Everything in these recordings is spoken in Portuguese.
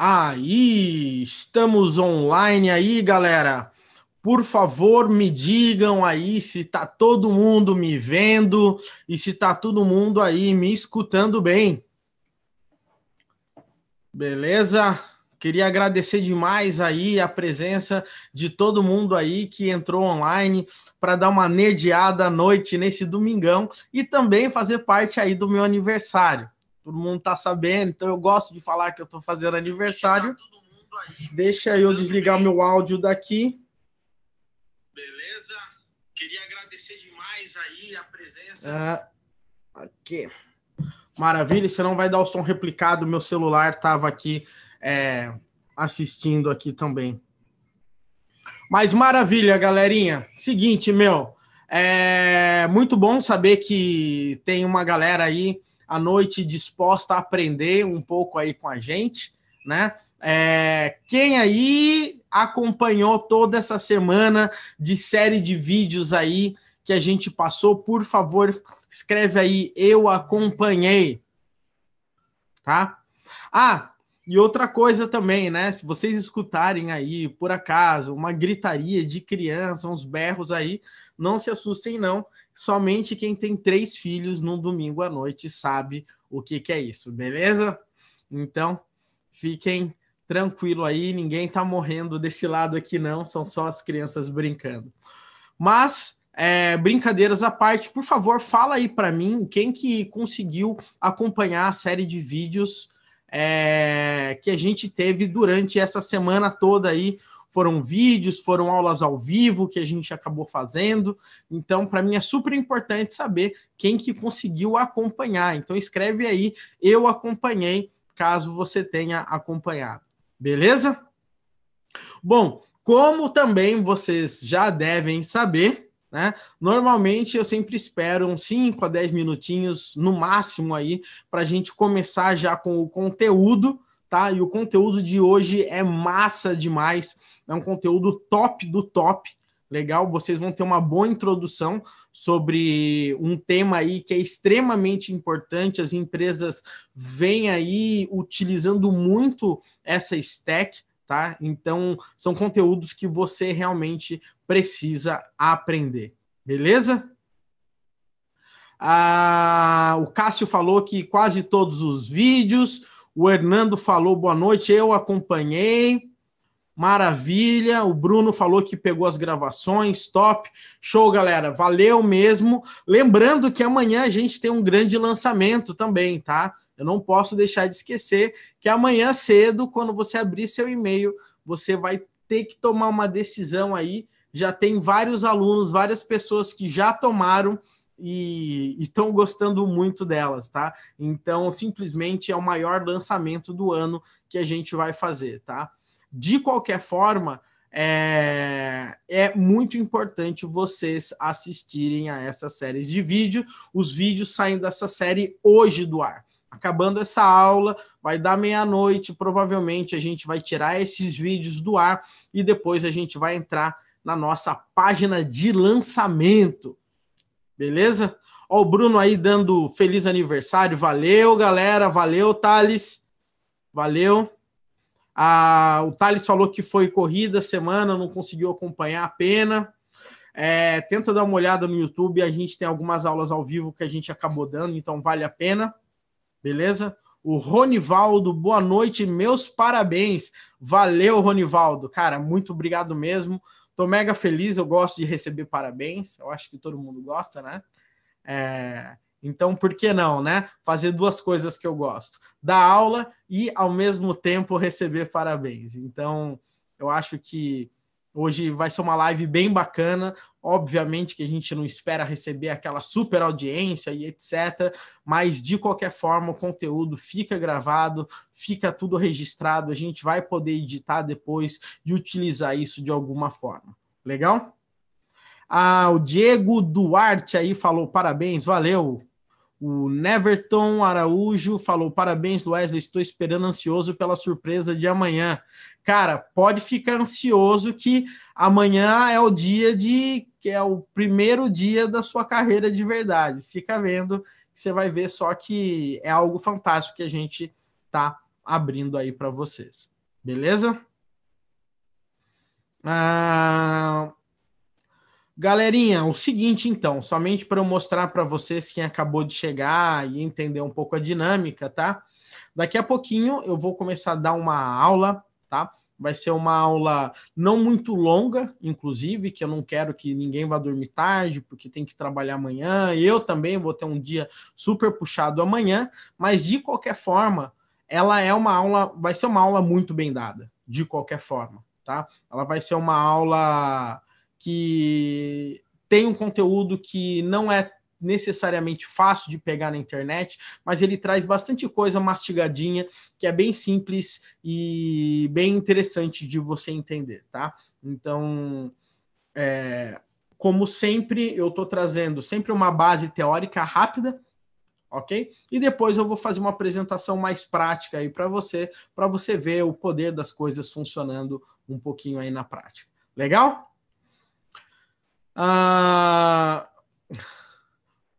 Aí, estamos online aí, galera. Por favor, me digam aí se tá todo mundo me vendo e se tá todo mundo aí me escutando bem. Beleza? Queria agradecer demais aí a presença de todo mundo aí que entrou online para dar uma nerdeada à noite nesse domingão e também fazer parte aí do meu aniversário todo mundo tá sabendo, então eu gosto de falar que eu tô fazendo aniversário. Tá Deixa eu desligar meu áudio daqui. Beleza? Queria agradecer demais aí a presença. É, aqui. Maravilha, você não vai dar o som replicado, meu celular estava aqui é, assistindo aqui também. Mas maravilha, galerinha. Seguinte, meu, é muito bom saber que tem uma galera aí a noite disposta a aprender um pouco aí com a gente, né? É, quem aí acompanhou toda essa semana de série de vídeos aí que a gente passou, por favor, escreve aí eu acompanhei, tá? Ah, e outra coisa também, né? Se vocês escutarem aí, por acaso, uma gritaria de criança, uns berros aí, não se assustem, não. Somente quem tem três filhos num domingo à noite sabe o que, que é isso, beleza? Então, fiquem tranquilo aí, ninguém tá morrendo desse lado aqui, não, são só as crianças brincando. Mas, é, brincadeiras à parte, por favor, fala aí para mim quem que conseguiu acompanhar a série de vídeos é, que a gente teve durante essa semana toda aí foram vídeos, foram aulas ao vivo que a gente acabou fazendo. Então, para mim é super importante saber quem que conseguiu acompanhar. Então, escreve aí, eu acompanhei, caso você tenha acompanhado. Beleza? Bom, como também vocês já devem saber, né? Normalmente eu sempre espero uns 5 a 10 minutinhos no máximo aí para a gente começar já com o conteúdo tá? E o conteúdo de hoje é massa demais, é um conteúdo top do top. Legal, vocês vão ter uma boa introdução sobre um tema aí que é extremamente importante. As empresas vêm aí utilizando muito essa stack, tá? Então, são conteúdos que você realmente precisa aprender, beleza? Ah, o Cássio falou que quase todos os vídeos, o Hernando falou boa noite, eu acompanhei. Maravilha. O Bruno falou que pegou as gravações, top. Show, galera. Valeu mesmo. Lembrando que amanhã a gente tem um grande lançamento também, tá? Eu não posso deixar de esquecer que amanhã cedo, quando você abrir seu e-mail, você vai ter que tomar uma decisão aí. Já tem vários alunos, várias pessoas que já tomaram e estão gostando muito delas, tá? Então, simplesmente é o maior lançamento do ano que a gente vai fazer, tá? De qualquer forma, é, é, muito importante vocês assistirem a essas séries de vídeo. Os vídeos saem dessa série hoje do ar. Acabando essa aula, vai dar meia-noite. Provavelmente a gente vai tirar esses vídeos do ar e depois a gente vai entrar na nossa página de lançamento. Beleza? Ó, o Bruno aí dando feliz aniversário. Valeu, galera. Valeu, Thales. Valeu. Ah, o Thales falou que foi corrida semana, não conseguiu acompanhar a pena. É, tenta dar uma olhada no YouTube, a gente tem algumas aulas ao vivo que a gente acabou dando, então vale a pena. Beleza? O Ronivaldo, boa noite, meus parabéns. Valeu, Ronivaldo. Cara, muito obrigado mesmo. Tô mega feliz, eu gosto de receber parabéns, eu acho que todo mundo gosta, né? É, então, por que não, né? Fazer duas coisas que eu gosto: dar aula e, ao mesmo tempo, receber parabéns. Então, eu acho que hoje vai ser uma live bem bacana, Obviamente que a gente não espera receber aquela super audiência e etc, mas de qualquer forma o conteúdo fica gravado, fica tudo registrado, a gente vai poder editar depois e utilizar isso de alguma forma. Legal? Ah, o Diego Duarte aí falou parabéns, valeu. O Neverton Araújo falou: parabéns, Wesley. Estou esperando ansioso pela surpresa de amanhã. Cara, pode ficar ansioso que amanhã é o dia de que é o primeiro dia da sua carreira de verdade. Fica vendo você vai ver só que é algo fantástico que a gente tá abrindo aí para vocês. Beleza? Ah, Galerinha, o seguinte então, somente para eu mostrar para vocês quem acabou de chegar e entender um pouco a dinâmica, tá? Daqui a pouquinho eu vou começar a dar uma aula, tá? Vai ser uma aula não muito longa, inclusive, que eu não quero que ninguém vá dormir tarde, porque tem que trabalhar amanhã. Eu também vou ter um dia super puxado amanhã, mas de qualquer forma, ela é uma aula, vai ser uma aula muito bem dada, de qualquer forma, tá? Ela vai ser uma aula que tem um conteúdo que não é necessariamente fácil de pegar na internet, mas ele traz bastante coisa mastigadinha, que é bem simples e bem interessante de você entender, tá? Então, é, como sempre, eu estou trazendo sempre uma base teórica rápida, ok? E depois eu vou fazer uma apresentação mais prática aí para você, para você ver o poder das coisas funcionando um pouquinho aí na prática. Legal? Ah,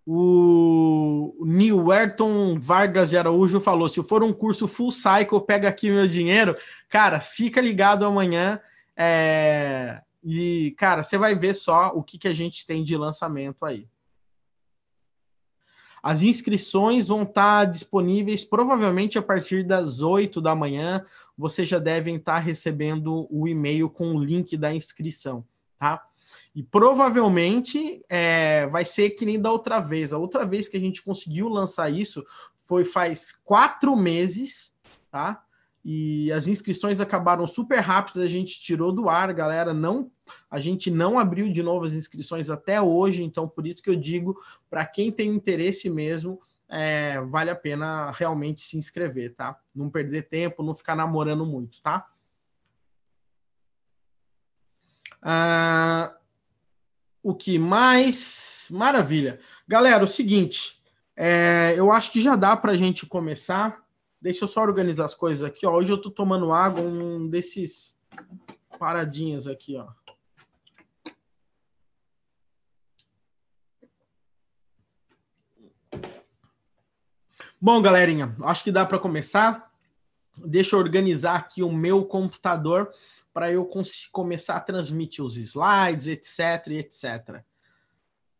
o Nilberton Vargas de Araújo falou: se for um curso full cycle, pega aqui meu dinheiro. Cara, fica ligado amanhã. É... E, cara, você vai ver só o que, que a gente tem de lançamento aí. As inscrições vão estar tá disponíveis provavelmente a partir das 8 da manhã. Vocês já devem estar tá recebendo o e-mail com o link da inscrição, tá? E provavelmente é, vai ser que nem da outra vez. A outra vez que a gente conseguiu lançar isso foi faz quatro meses, tá? E as inscrições acabaram super rápidas, a gente tirou do ar, galera. Não, a gente não abriu de novo as inscrições até hoje, então por isso que eu digo, para quem tem interesse mesmo, é, vale a pena realmente se inscrever, tá? Não perder tempo, não ficar namorando muito, tá? Ah, o que mais? Maravilha. Galera, o seguinte, é, eu acho que já dá para a gente começar. Deixa eu só organizar as coisas aqui. Ó. Hoje eu estou tomando água, um desses paradinhas aqui, ó. Bom, galerinha, acho que dá para começar. Deixa eu organizar aqui o meu computador para eu começar a transmitir os slides, etc, etc.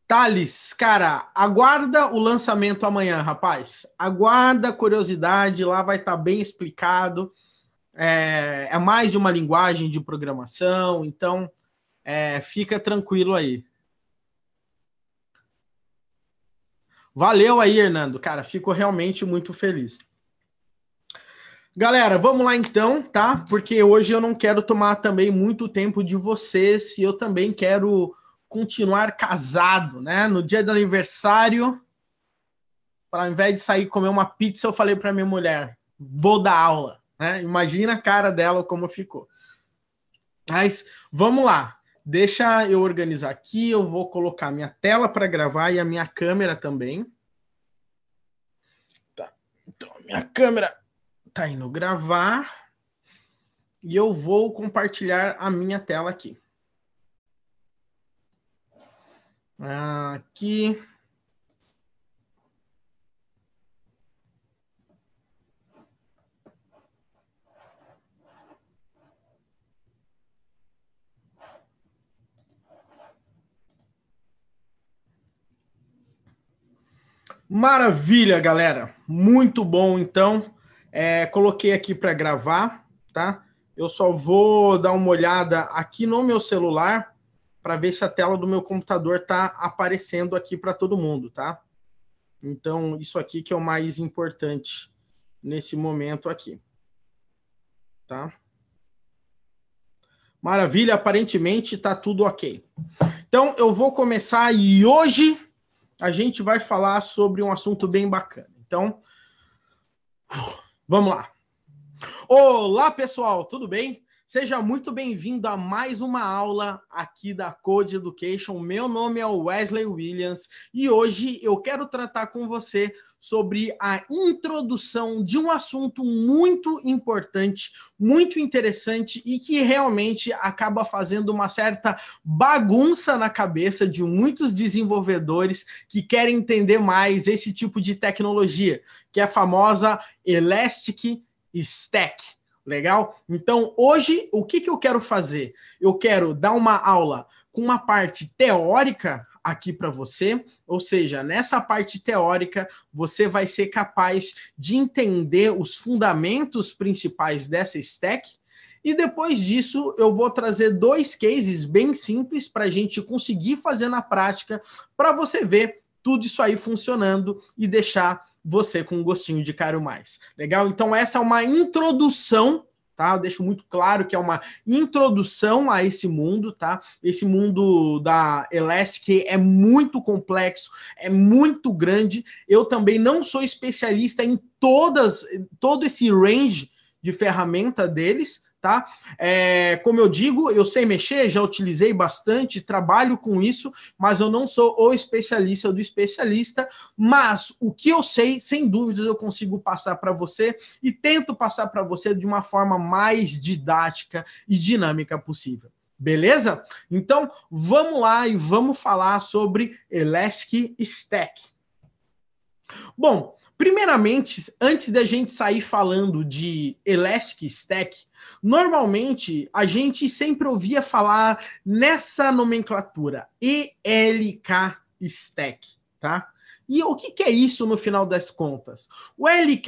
Thales, cara, aguarda o lançamento amanhã, rapaz. Aguarda a curiosidade, lá vai estar tá bem explicado. É, é, mais de uma linguagem de programação, então é, fica tranquilo aí. Valeu aí, Hernando. Cara, fico realmente muito feliz. Galera, vamos lá então, tá? Porque hoje eu não quero tomar também muito tempo de vocês e eu também quero continuar casado, né? No dia do aniversário, para ao invés de sair comer uma pizza, eu falei para minha mulher: vou dar aula, né? Imagina a cara dela como ficou. Mas vamos lá. Deixa eu organizar aqui, eu vou colocar minha tela para gravar e a minha câmera também. Tá. Então, minha câmera tá indo gravar e eu vou compartilhar a minha tela aqui. Aqui. Maravilha, galera. Muito bom, então. É, coloquei aqui para gravar, tá? Eu só vou dar uma olhada aqui no meu celular para ver se a tela do meu computador está aparecendo aqui para todo mundo, tá? Então, isso aqui que é o mais importante nesse momento aqui. Tá? Maravilha, aparentemente está tudo ok. Então, eu vou começar e hoje a gente vai falar sobre um assunto bem bacana. Então, Vamos lá. Olá, pessoal, tudo bem? Seja muito bem-vindo a mais uma aula aqui da Code Education. Meu nome é Wesley Williams e hoje eu quero tratar com você sobre a introdução de um assunto muito importante, muito interessante e que realmente acaba fazendo uma certa bagunça na cabeça de muitos desenvolvedores que querem entender mais esse tipo de tecnologia, que é a famosa Elastic Stack. Legal? Então, hoje, o que, que eu quero fazer? Eu quero dar uma aula com uma parte teórica aqui para você, ou seja, nessa parte teórica, você vai ser capaz de entender os fundamentos principais dessa stack. E depois disso, eu vou trazer dois cases bem simples para a gente conseguir fazer na prática, para você ver tudo isso aí funcionando e deixar você com um gostinho de caro mais. Legal? Então, essa é uma introdução tá? Eu deixo muito claro que é uma introdução a esse mundo, tá? Esse mundo da Elastic é muito complexo, é muito grande. Eu também não sou especialista em todas todo esse range de ferramenta deles, tá? É, como eu digo, eu sei mexer, já utilizei bastante, trabalho com isso, mas eu não sou o especialista do especialista, mas o que eu sei, sem dúvidas, eu consigo passar para você e tento passar para você de uma forma mais didática e dinâmica possível. Beleza? Então, vamos lá e vamos falar sobre Elastic Stack. Bom, Primeiramente, antes da gente sair falando de Elastic Stack, normalmente a gente sempre ouvia falar nessa nomenclatura ELK Stack, tá? E o que, que é isso no final das contas? O ELK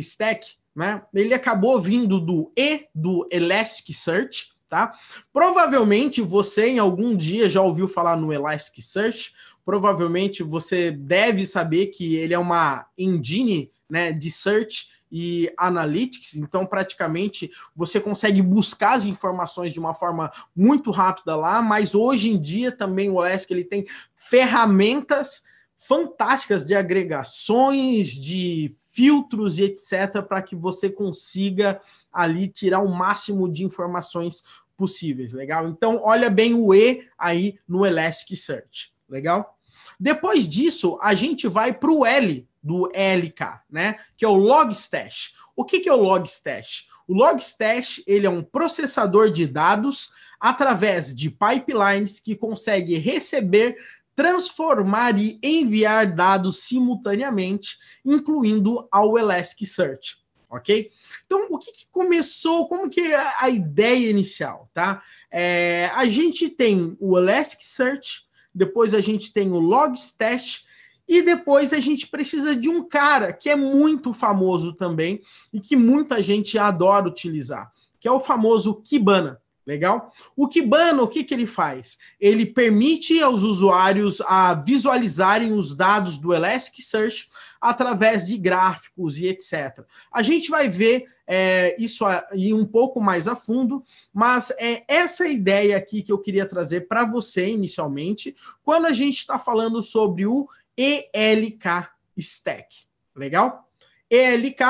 Stack, né? Ele acabou vindo do E do Elasticsearch, tá? Provavelmente você em algum dia já ouviu falar no Elasticsearch provavelmente você deve saber que ele é uma engine né, de search e analytics, então praticamente você consegue buscar as informações de uma forma muito rápida lá, mas hoje em dia também o Elastic ele tem ferramentas fantásticas de agregações, de filtros e etc, para que você consiga ali tirar o máximo de informações possíveis, legal? Então olha bem o E aí no Elasticsearch, legal? Depois disso, a gente vai para o L do LK, né? Que é o Logstash. O que, que é o Logstash? O Logstash ele é um processador de dados através de pipelines que consegue receber, transformar e enviar dados simultaneamente, incluindo ao Elasticsearch, ok? Então, o que, que começou, como que é a ideia inicial, tá? É, a gente tem o Elasticsearch, depois a gente tem o Logstash, e depois a gente precisa de um cara que é muito famoso também e que muita gente adora utilizar, que é o famoso Kibana. Legal? O Kibana, o que, que ele faz? Ele permite aos usuários a visualizarem os dados do Elasticsearch através de gráficos e etc. A gente vai ver é, isso a, ir um pouco mais a fundo, mas é essa ideia aqui que eu queria trazer para você inicialmente, quando a gente está falando sobre o ELK Stack. Legal? ELK,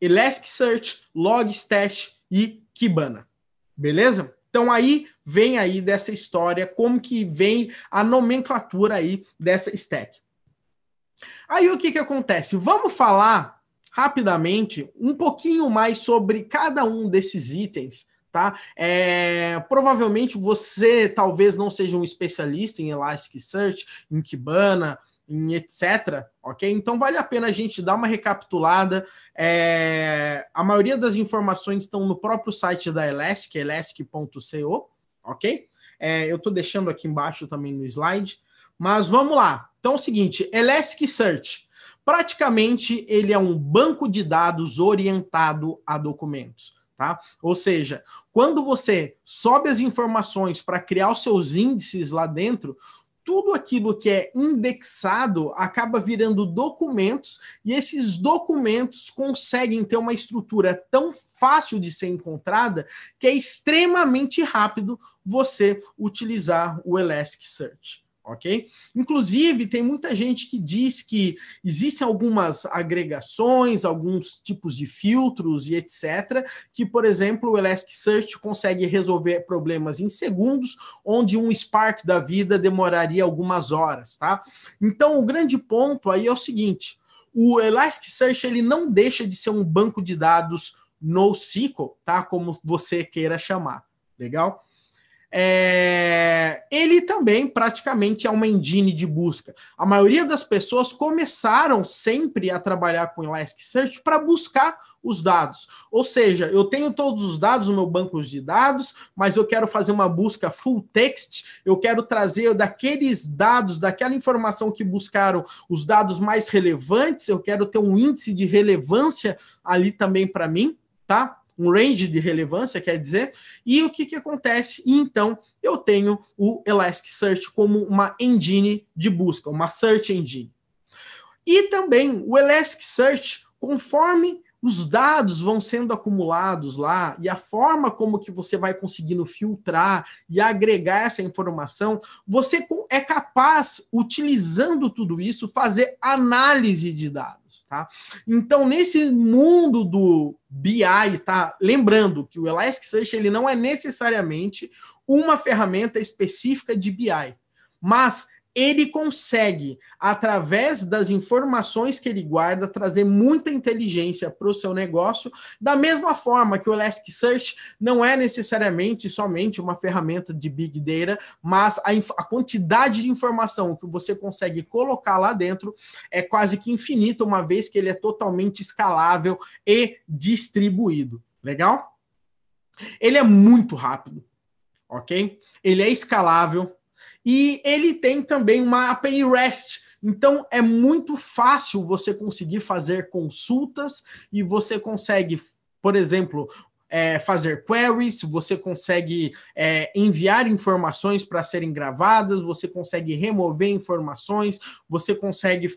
Elasticsearch, Logstash e Kibana. Beleza? Então aí vem aí dessa história, como que vem a nomenclatura aí dessa stack. Aí o que que acontece? Vamos falar rapidamente um pouquinho mais sobre cada um desses itens tá? É, provavelmente você talvez não seja um especialista em Elasticsearch, em Kibana, em etc, ok? Então vale a pena a gente dar uma recapitulada. É, a maioria das informações estão no próprio site da Elastic, elastic.co, ok? É, eu estou deixando aqui embaixo também no slide, mas vamos lá. Então é o seguinte, Elasticsearch, Praticamente, ele é um banco de dados orientado a documentos. Tá? Ou seja, quando você sobe as informações para criar os seus índices lá dentro, tudo aquilo que é indexado acaba virando documentos e esses documentos conseguem ter uma estrutura tão fácil de ser encontrada que é extremamente rápido você utilizar o Elasticsearch ok? Inclusive, tem muita gente que diz que existem algumas agregações, alguns tipos de filtros e etc., que, por exemplo, o Elasticsearch consegue resolver problemas em segundos, onde um Spark da vida demoraria algumas horas, tá? Então, o grande ponto aí é o seguinte, o Elasticsearch ele não deixa de ser um banco de dados NoSQL, tá? Como você queira chamar, legal? É... ele também praticamente é uma engine de busca. A maioria das pessoas começaram sempre a trabalhar com Elasticsearch para buscar os dados. Ou seja, eu tenho todos os dados no meu banco de dados, mas eu quero fazer uma busca full text, eu quero trazer daqueles dados, daquela informação que buscaram os dados mais relevantes, eu quero ter um índice de relevância ali também para mim, tá? um range de relevância, quer dizer, e o que, que acontece? E então eu tenho o Elasticsearch como uma engine de busca, uma search engine. E também o Elasticsearch, conforme os dados vão sendo acumulados lá e a forma como que você vai conseguindo filtrar e agregar essa informação, você é capaz, utilizando tudo isso, fazer análise de dados. Tá? Então, nesse mundo do BI, tá? lembrando que o Elasticsearch ele não é necessariamente uma ferramenta específica de BI, mas ele consegue, através das informações que ele guarda, trazer muita inteligência para o seu negócio, da mesma forma que o Elasticsearch não é necessariamente somente uma ferramenta de Big Data, mas a, a quantidade de informação que você consegue colocar lá dentro é quase que infinita, uma vez que ele é totalmente escalável e distribuído. Legal? Ele é muito rápido, ok? Ele é escalável e ele tem também uma API REST. Então é muito fácil você conseguir fazer consultas e você consegue por exemplo, é, fazer queries, você consegue é, enviar informações para serem gravadas, você consegue remover informações, você consegue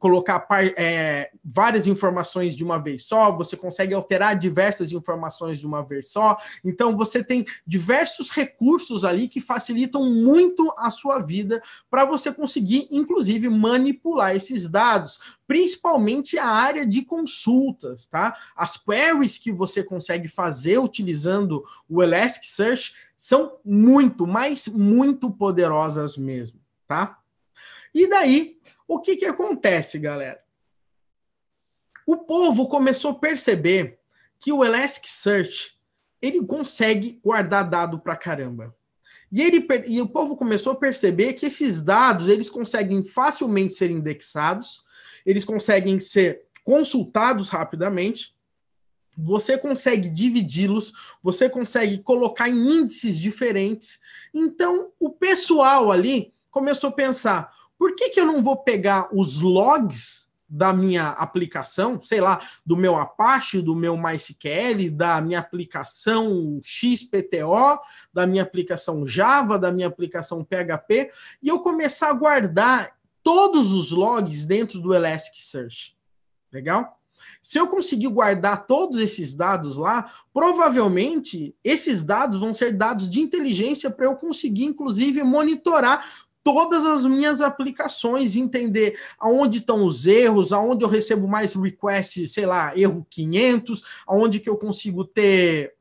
colocar é, várias informações de uma vez só, você consegue alterar diversas informações de uma vez só. Então, você tem diversos recursos ali que facilitam muito a sua vida para você conseguir, inclusive, manipular esses dados, principalmente a área de consultas, tá? As queries que você consegue fazer utilizando o Elasticsearch são muito, mas muito poderosas mesmo, tá? E daí, o que que acontece, galera? O povo começou a perceber que o Elasticsearch ele consegue guardar dado pra caramba. E, ele, e o povo começou a perceber que esses dados eles conseguem facilmente ser indexados eles conseguem ser consultados rapidamente, você consegue dividi-los, você consegue colocar em índices diferentes. Então, o pessoal ali começou a pensar: por que, que eu não vou pegar os logs da minha aplicação, sei lá, do meu Apache, do meu MySQL, da minha aplicação XPTO, da minha aplicação Java, da minha aplicação PHP, e eu começar a guardar todos os logs dentro do Elasticsearch. Legal? Se eu conseguir guardar todos esses dados lá, provavelmente esses dados vão ser dados de inteligência para eu conseguir, inclusive, monitorar todas as minhas aplicações, entender aonde estão os erros, aonde eu recebo mais requests, sei lá, erro 500, aonde que eu consigo ter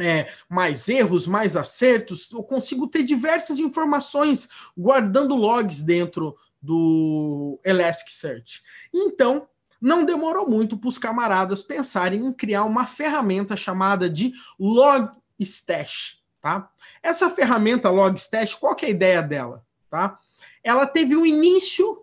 é, mais erros, mais acertos, eu consigo ter diversas informações guardando logs dentro do Elasticsearch. Então, não demorou muito para os camaradas pensarem em criar uma ferramenta chamada de Logstash. Tá? Essa ferramenta Logstash, qual é a ideia dela? Tá? Ela teve um início,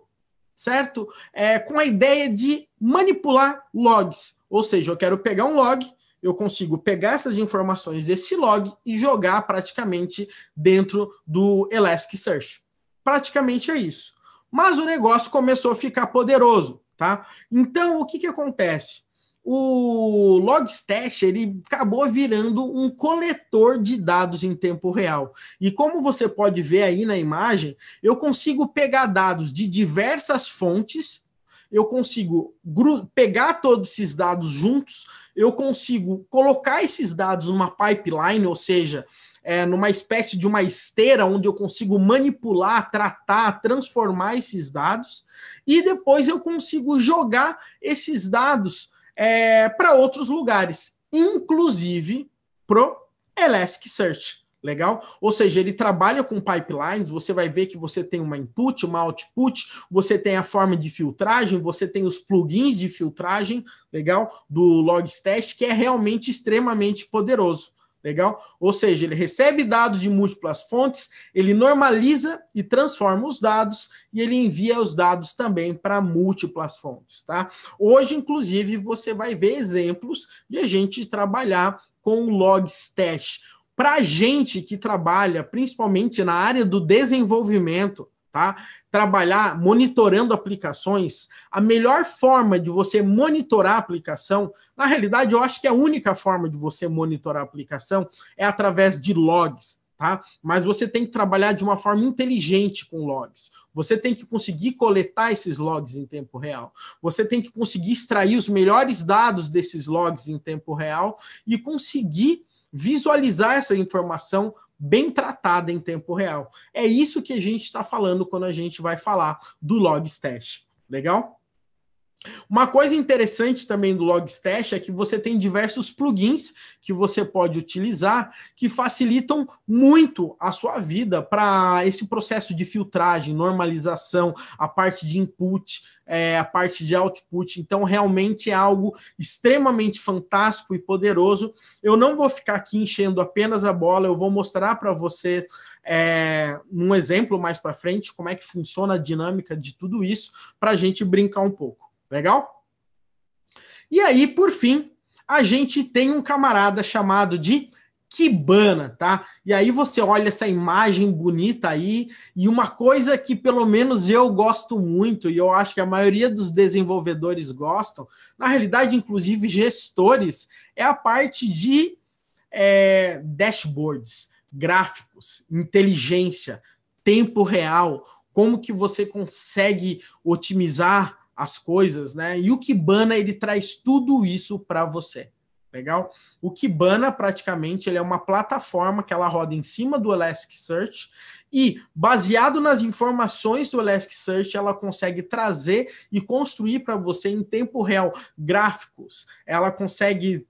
certo? É, com a ideia de manipular logs. Ou seja, eu quero pegar um log eu consigo pegar essas informações desse log e jogar praticamente dentro do Elasticsearch. Praticamente é isso. Mas o negócio começou a ficar poderoso, tá? Então, o que, que acontece? o Logstash ele acabou virando um coletor de dados em tempo real. E como você pode ver aí na imagem, eu consigo pegar dados de diversas fontes eu consigo pegar todos esses dados juntos, eu consigo colocar esses dados numa pipeline, ou seja, é, numa espécie de uma esteira onde eu consigo manipular, tratar, transformar esses dados, e depois eu consigo jogar esses dados é, para outros lugares, inclusive para o Elasticsearch. Legal? Ou seja, ele trabalha com pipelines, você vai ver que você tem uma input, uma output, você tem a forma de filtragem, você tem os plugins de filtragem, legal? Do Logstash, que é realmente extremamente poderoso. Legal? Ou seja, ele recebe dados de múltiplas fontes, ele normaliza e transforma os dados e ele envia os dados também para múltiplas fontes, tá? Hoje, inclusive, você vai ver exemplos de a gente trabalhar com o Logstash. Para a gente que trabalha principalmente na área do desenvolvimento, tá? Trabalhar monitorando aplicações, a melhor forma de você monitorar a aplicação, na realidade, eu acho que é a única forma de você monitorar a aplicação é através de logs. Tá? Mas você tem que trabalhar de uma forma inteligente com logs. Você tem que conseguir coletar esses logs em tempo real. Você tem que conseguir extrair os melhores dados desses logs em tempo real e conseguir visualizar essa informação bem tratada em tempo real. É isso que a gente está falando quando a gente vai falar do Logstash. Legal? Uma coisa interessante também do Logstash é que você tem diversos plugins que você pode utilizar que facilitam muito a sua vida para esse processo de filtragem, normalização, a parte de input, é, a parte de output. Então, realmente é algo extremamente fantástico e poderoso. Eu não vou ficar aqui enchendo apenas a bola, eu vou mostrar para vocês é, um exemplo mais para frente como é que funciona a dinâmica de tudo isso para a gente brincar um pouco. Legal? E aí, por fim, a gente tem um camarada chamado de Kibana, tá? E aí você olha essa imagem bonita aí, e uma coisa que pelo menos eu gosto muito, e eu acho que a maioria dos desenvolvedores gostam, na realidade, inclusive gestores, é a parte de é, dashboards, gráficos, inteligência, tempo real, como que você consegue otimizar as coisas, né? E o Kibana ele traz tudo isso para você. Legal? O Kibana praticamente ele é uma plataforma que ela roda em cima do Elasticsearch e baseado nas informações do Elasticsearch ela consegue trazer e construir para você em tempo real gráficos. Ela consegue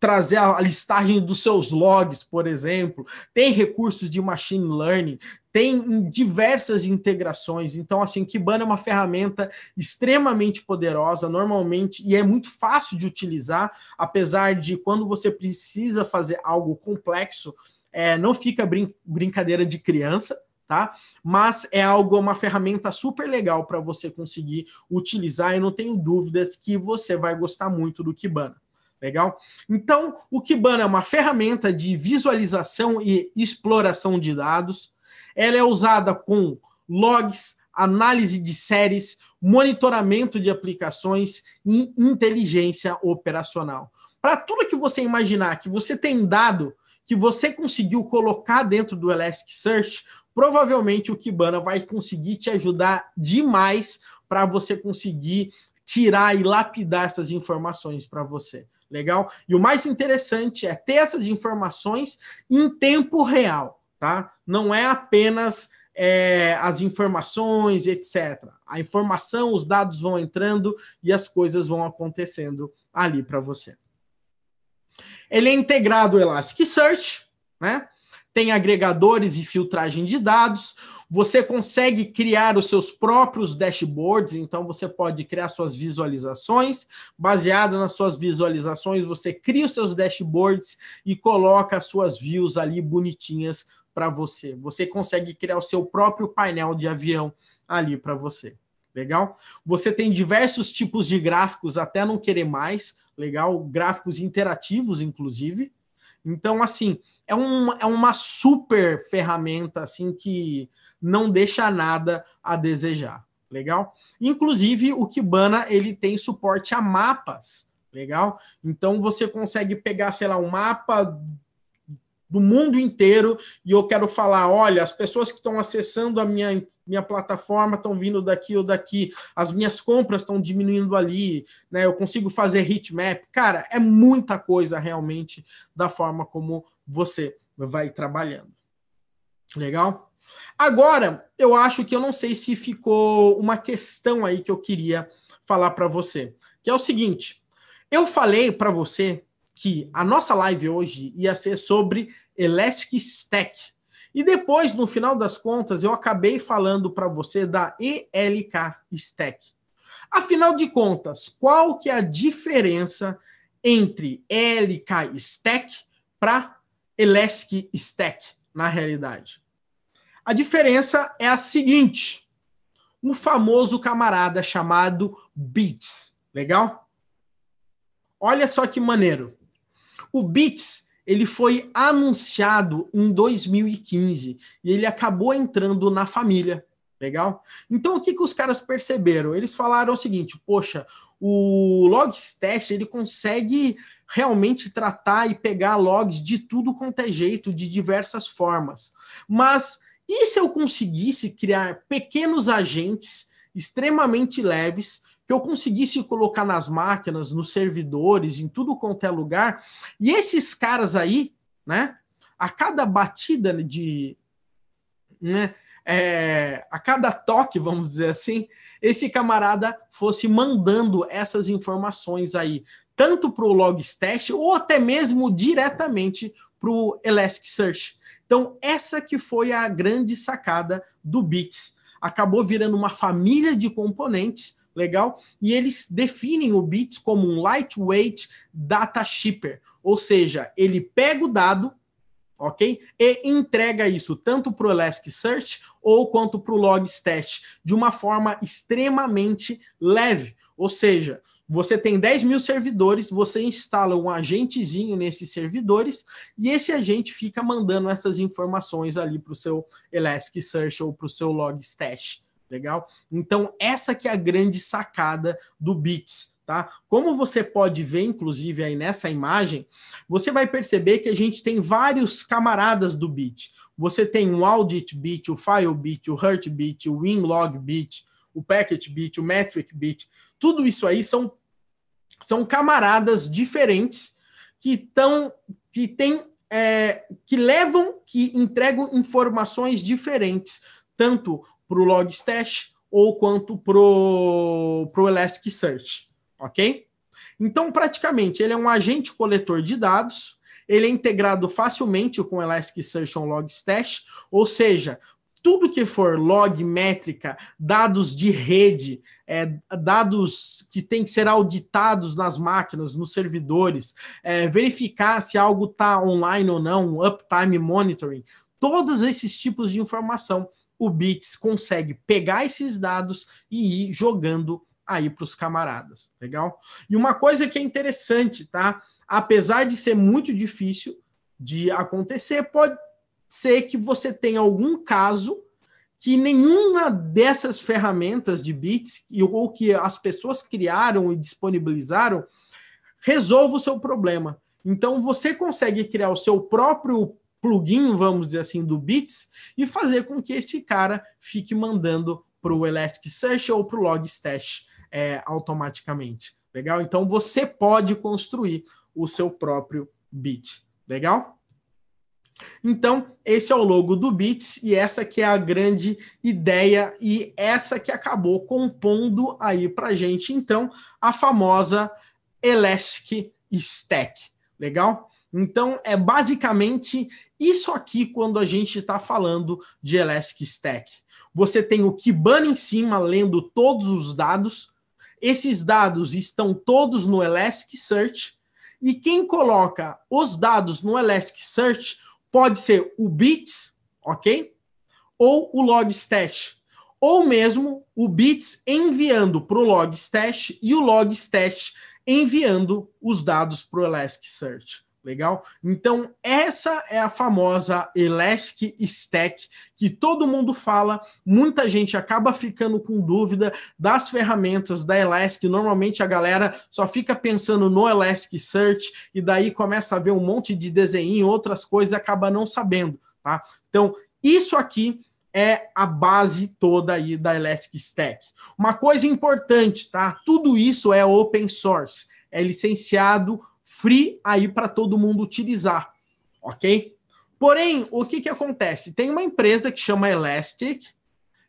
trazer a listagem dos seus logs, por exemplo, tem recursos de machine learning, tem diversas integrações. Então, assim, Kibana é uma ferramenta extremamente poderosa, normalmente, e é muito fácil de utilizar, apesar de quando você precisa fazer algo complexo, é, não fica brin brincadeira de criança, tá? Mas é algo, é uma ferramenta super legal para você conseguir utilizar, e não tenho dúvidas que você vai gostar muito do Kibana. Legal? Então, o Kibana é uma ferramenta de visualização e exploração de dados. Ela é usada com logs, análise de séries, monitoramento de aplicações e inteligência operacional. Para tudo que você imaginar que você tem dado que você conseguiu colocar dentro do Elasticsearch, provavelmente o Kibana vai conseguir te ajudar demais para você conseguir tirar e lapidar essas informações para você. Legal? E o mais interessante é ter essas informações em tempo real, tá? Não é apenas é, as informações, etc. A informação, os dados vão entrando e as coisas vão acontecendo ali para você. Ele é integrado ao Elasticsearch, né? Tem agregadores e filtragem de dados. Você consegue criar os seus próprios dashboards, então você pode criar suas visualizações. Baseado nas suas visualizações, você cria os seus dashboards e coloca as suas views ali bonitinhas para você. Você consegue criar o seu próprio painel de avião ali para você. Legal? Você tem diversos tipos de gráficos até não querer mais. Legal? Gráficos interativos, inclusive. Então, assim, é, um, é uma super ferramenta assim que não deixa nada a desejar. Legal? Inclusive, o Kibana ele tem suporte a mapas. Legal? Então você consegue pegar, sei lá, um mapa do mundo inteiro e eu quero falar, olha, as pessoas que estão acessando a minha, minha plataforma estão vindo daqui ou daqui, as minhas compras estão diminuindo ali, né? Eu consigo fazer map Cara, é muita coisa realmente da forma como você vai trabalhando. Legal? Agora, eu acho que eu não sei se ficou uma questão aí que eu queria falar para você, que é o seguinte, eu falei para você que a nossa live hoje ia ser sobre Elastic Stack. E depois, no final das contas, eu acabei falando para você da ELK Stack. Afinal de contas, qual que é a diferença entre ELK Stack para Elastic Stack, na realidade? A diferença é a seguinte: um famoso camarada chamado Beats, legal? Olha só que maneiro. O Bits ele foi anunciado em 2015 e ele acabou entrando na família. Legal? Então o que, que os caras perceberam? Eles falaram o seguinte: poxa, o Logstash ele consegue realmente tratar e pegar logs de tudo quanto é jeito, de diversas formas. Mas e se eu conseguisse criar pequenos agentes extremamente leves que eu conseguisse colocar nas máquinas, nos servidores, em tudo quanto é lugar. E esses caras aí, né? A cada batida de. Né, é, a cada toque, vamos dizer assim, esse camarada fosse mandando essas informações aí, tanto para o Logstash ou até mesmo diretamente para o Elasticsearch. Então, essa que foi a grande sacada do Bits. Acabou virando uma família de componentes legal? E eles definem o Bits como um lightweight data shipper, ou seja, ele pega o dado, ok? E entrega isso tanto para o Elasticsearch ou quanto para o Logstash de uma forma extremamente leve, ou seja, você tem 10 mil servidores, você instala um agentezinho nesses servidores e esse agente fica mandando essas informações ali para o seu Elasticsearch ou para o seu Logstash. Legal? Então, essa que é a grande sacada do Bits, tá? Como você pode ver, inclusive, aí nessa imagem, você vai perceber que a gente tem vários camaradas do Bit. Você tem o Audit Bit, o File Bit, o Hurt Bit, o Winlog Bit, o Packet Bit, o Metric Bit. Tudo isso aí são, são camaradas diferentes que estão que tem é, que levam, que entregam informações diferentes tanto para o Logstash ou quanto para o Elasticsearch, ok? Então, praticamente, ele é um agente coletor de dados, ele é integrado facilmente com Elasticsearch ou Logstash, ou seja, tudo que for log, métrica, dados de rede, é, dados que tem que ser auditados nas máquinas, nos servidores, é, verificar se algo está online ou não, uptime monitoring, todos esses tipos de informação o Bits consegue pegar esses dados e ir jogando aí para os camaradas, legal? E uma coisa que é interessante, tá? Apesar de ser muito difícil de acontecer, pode ser que você tenha algum caso que nenhuma dessas ferramentas de bits ou que as pessoas criaram e disponibilizaram resolva o seu problema. Então você consegue criar o seu próprio plugin, vamos dizer assim, do Bits e fazer com que esse cara fique mandando para o Elasticsearch ou para o Logstash é, automaticamente. Legal? Então você pode construir o seu próprio bit. Legal? Então, esse é o logo do Bits e essa que é a grande ideia e essa que acabou compondo aí pra gente, então, a famosa Elastic Stack. Legal? Então, é basicamente isso aqui quando a gente está falando de Elastic Stack. Você tem o Kibana em cima lendo todos os dados, esses dados estão todos no Elasticsearch, e quem coloca os dados no Elasticsearch pode ser o Bits, ok? Ou o Logstat, ou mesmo o Bits enviando para o Logstat e o Logstat enviando os dados para o Elasticsearch. Legal? Então, essa é a famosa Elastic Stack que todo mundo fala, muita gente acaba ficando com dúvida das ferramentas da Elastic. Normalmente a galera só fica pensando no Elastic Search e daí começa a ver um monte de desenho, e outras coisas e acaba não sabendo, tá? Então, isso aqui é a base toda aí da Elastic Stack. Uma coisa importante, tá? Tudo isso é open source, é licenciado free aí para todo mundo utilizar, ok? Porém, o que, que acontece? Tem uma empresa que chama Elastic.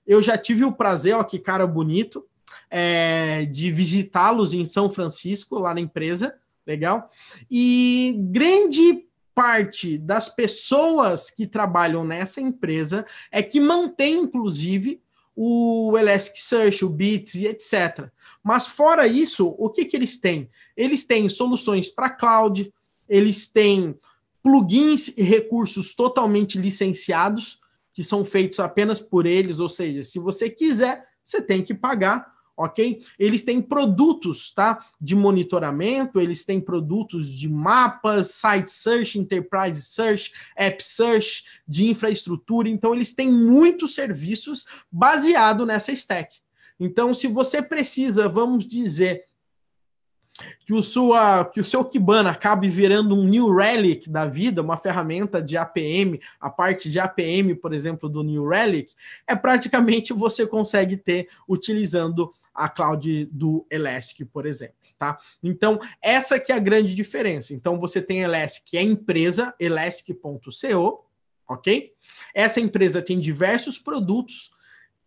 Eu já tive o prazer, ó, que cara bonito, é, de visitá-los em São Francisco, lá na empresa. Legal? E grande parte das pessoas que trabalham nessa empresa é que mantém, inclusive, o Elasticsearch, o Bits e etc. Mas fora isso, o que, que eles têm? Eles têm soluções para cloud, eles têm plugins e recursos totalmente licenciados, que são feitos apenas por eles, ou seja, se você quiser, você tem que pagar, ok? Eles têm produtos, tá? De monitoramento, eles têm produtos de mapas, site search, enterprise search, app search, de infraestrutura. Então, eles têm muitos serviços baseado nessa stack. Então, se você precisa, vamos dizer, que o, sua, que o seu Kibana acabe virando um New Relic da vida, uma ferramenta de APM, a parte de APM, por exemplo, do New Relic, é praticamente você consegue ter utilizando a cloud do Elastic, por exemplo, tá? Então, essa que é a grande diferença. Então, você tem Elastic, que é a empresa, elastic.co, ok? Essa empresa tem diversos produtos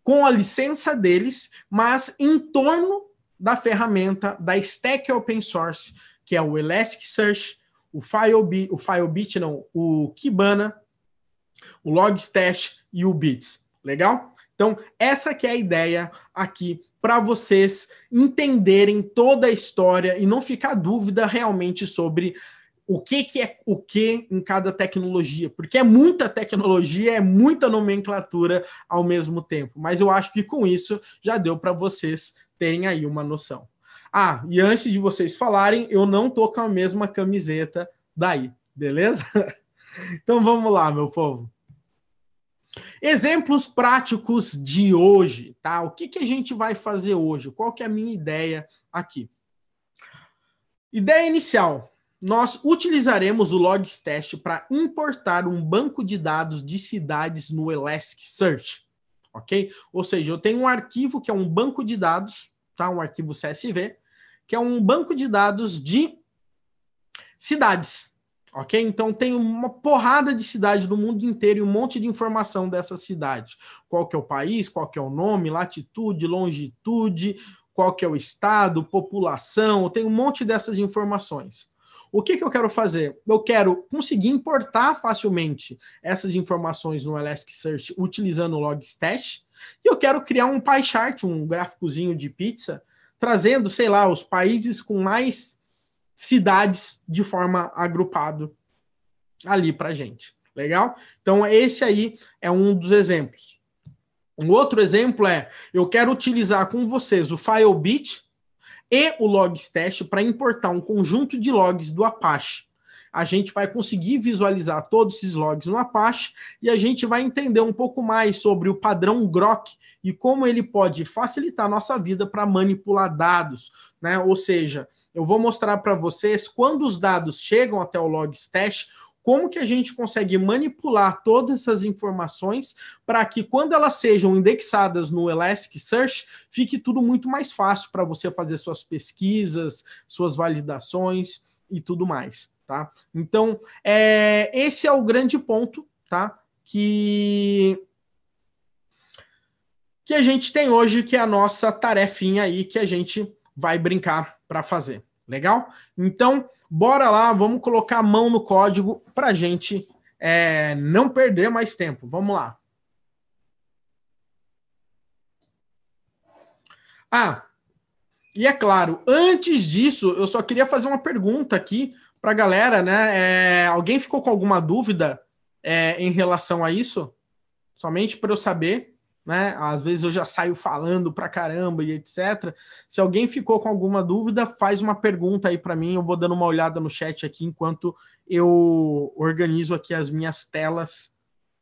com a licença deles, mas em torno da ferramenta da stack open source, que é o Elasticsearch, o Filebit, o Filebit não, o Kibana, o Logstash e o Bits. Legal? Então, essa que é a ideia aqui para vocês entenderem toda a história e não ficar dúvida realmente sobre o que, que é o que em cada tecnologia, porque é muita tecnologia, é muita nomenclatura ao mesmo tempo. Mas eu acho que com isso já deu para vocês terem aí uma noção. Ah, e antes de vocês falarem, eu não tô com a mesma camiseta daí, beleza? Então vamos lá, meu povo. Exemplos práticos de hoje, tá? O que, que a gente vai fazer hoje? Qual que é a minha ideia aqui? Ideia inicial: nós utilizaremos o Logstash para importar um banco de dados de cidades no Elasticsearch, ok? Ou seja, eu tenho um arquivo que é um banco de dados, tá? Um arquivo CSV, que é um banco de dados de cidades. Ok? Então tem uma porrada de cidades do mundo inteiro e um monte de informação dessas cidades. Qual que é o país, qual que é o nome, latitude, longitude, qual que é o estado, população, tem um monte dessas informações. O que, que eu quero fazer? Eu quero conseguir importar facilmente essas informações no Elasticsearch utilizando o Logstash, e eu quero criar um pie chart, um gráficozinho de pizza, trazendo, sei lá, os países com mais cidades de forma agrupado ali para gente. Legal? Então, esse aí é um dos exemplos. Um outro exemplo é: eu quero utilizar com vocês o FileBit e o Logstash para importar um conjunto de logs do Apache. A gente vai conseguir visualizar todos esses logs no Apache e a gente vai entender um pouco mais sobre o padrão Grok e como ele pode facilitar nossa vida para manipular dados, né? Ou seja, eu vou mostrar para vocês quando os dados chegam até o Logstash, como que a gente consegue manipular todas essas informações para que quando elas sejam indexadas no Elasticsearch, fique tudo muito mais fácil para você fazer suas pesquisas, suas validações e tudo mais, tá? Então, é, esse é o grande ponto, tá? Que que a gente tem hoje, que é a nossa tarefinha aí que a gente vai brincar para fazer. Legal? Então, bora lá, vamos colocar a mão no código para gente é, não perder mais tempo. Vamos lá. Ah, e é claro, antes disso, eu só queria fazer uma pergunta aqui para a galera, né? É, alguém ficou com alguma dúvida é, em relação a isso? Somente para eu saber né? Às vezes eu já saio falando pra caramba e etc. Se alguém ficou com alguma dúvida, faz uma pergunta aí para mim, eu vou dando uma olhada no chat aqui enquanto eu organizo aqui as minhas telas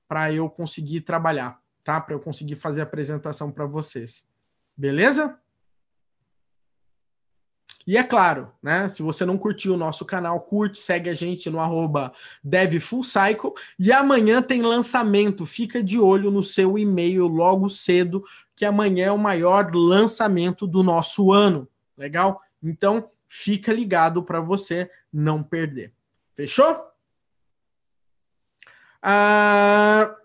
para eu conseguir trabalhar, tá? Para eu conseguir fazer a apresentação para vocês. Beleza? E é claro, né? Se você não curtiu o nosso canal, curte, segue a gente no arroba DevFullCycle. E amanhã tem lançamento. Fica de olho no seu e-mail logo cedo, que amanhã é o maior lançamento do nosso ano. Legal? Então, fica ligado para você não perder. Fechou? Ah,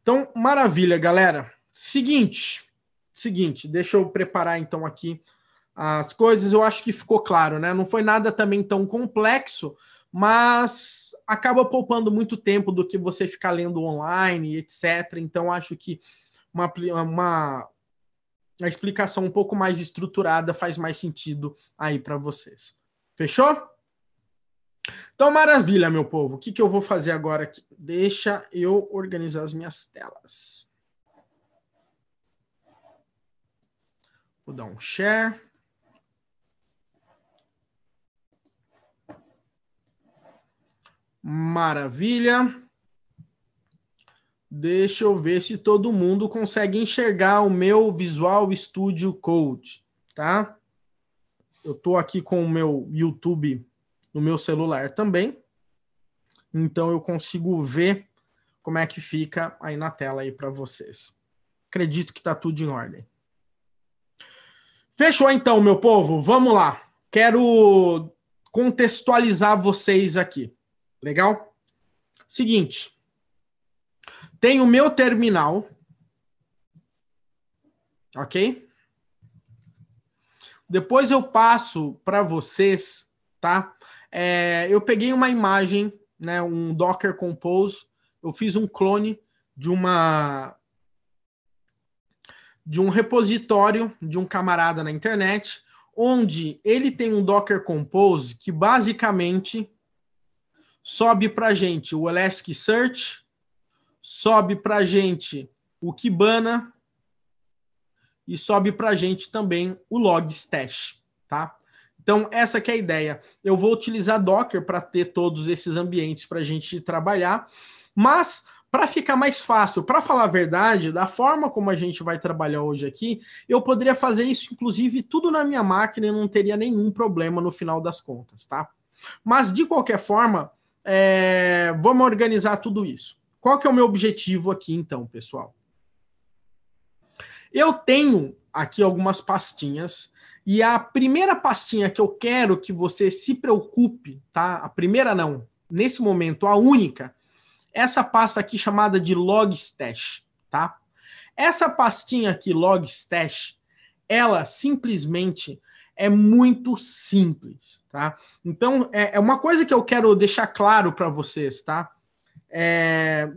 então, maravilha, galera. Seguinte, seguinte, deixa eu preparar então aqui as coisas, eu acho que ficou claro, né? Não foi nada também tão complexo, mas acaba poupando muito tempo do que você ficar lendo online, etc. Então, acho que uma, uma, uma explicação um pouco mais estruturada faz mais sentido aí para vocês. Fechou? Então, maravilha, meu povo. O que, que eu vou fazer agora aqui? Deixa eu organizar as minhas telas. Vou dar um share. Maravilha. Deixa eu ver se todo mundo consegue enxergar o meu Visual Studio Code, tá? Eu estou aqui com o meu YouTube no meu celular também. Então eu consigo ver como é que fica aí na tela aí para vocês. Acredito que está tudo em ordem. Fechou então, meu povo? Vamos lá. Quero contextualizar vocês aqui. Legal? Seguinte. Tem o meu terminal. Ok? Depois eu passo para vocês, tá? É, eu peguei uma imagem, né, um Docker Compose, eu fiz um clone de uma de um repositório de um camarada na internet, onde ele tem um Docker Compose que basicamente sobe para gente o Elasticsearch, sobe para gente o Kibana e sobe para gente também o Logstash, tá? Então, essa que é a ideia. Eu vou utilizar Docker para ter todos esses ambientes para a gente trabalhar, mas para ficar mais fácil, para falar a verdade, da forma como a gente vai trabalhar hoje aqui, eu poderia fazer isso, inclusive, tudo na minha máquina e não teria nenhum problema no final das contas, tá? Mas, de qualquer forma, é, vamos organizar tudo isso. Qual que é o meu objetivo aqui, então, pessoal? Eu tenho aqui algumas pastinhas e a primeira pastinha que eu quero que você se preocupe, tá? A primeira não, nesse momento a única, essa pasta aqui chamada de logstash, tá? Essa pastinha aqui logstash, ela simplesmente é muito simples, tá? Então, é, é uma coisa que eu quero deixar claro para vocês, tá? É,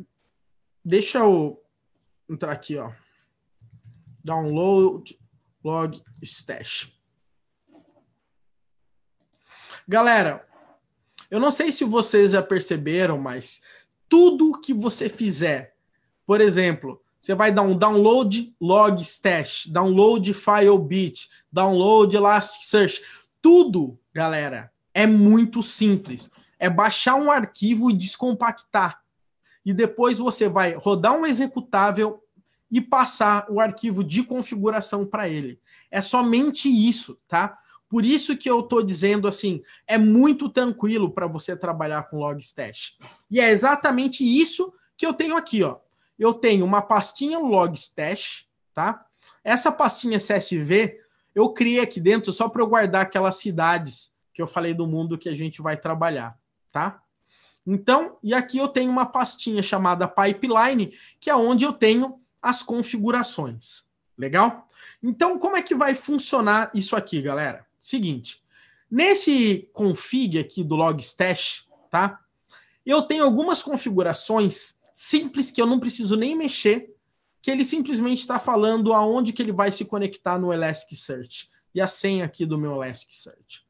deixa eu entrar aqui, ó. Download log stash. Galera, eu não sei se vocês já perceberam, mas tudo que você fizer, por exemplo, você vai dar um download log stash, download file bit, download Elasticsearch. Tudo, galera, é muito simples. É baixar um arquivo e descompactar. E depois você vai rodar um executável e passar o arquivo de configuração para ele. É somente isso, tá? Por isso que eu estou dizendo assim, é muito tranquilo para você trabalhar com Logstash. E é exatamente isso que eu tenho aqui, ó eu tenho uma pastinha logstash, tá? Essa pastinha CSV eu criei aqui dentro só para eu guardar aquelas cidades que eu falei do mundo que a gente vai trabalhar, tá? Então, e aqui eu tenho uma pastinha chamada pipeline, que é onde eu tenho as configurações. Legal? Então, como é que vai funcionar isso aqui, galera? Seguinte, nesse config aqui do logstash, tá? Eu tenho algumas configurações simples que eu não preciso nem mexer, que ele simplesmente está falando aonde que ele vai se conectar no Elasticsearch e a senha aqui do meu Elasticsearch.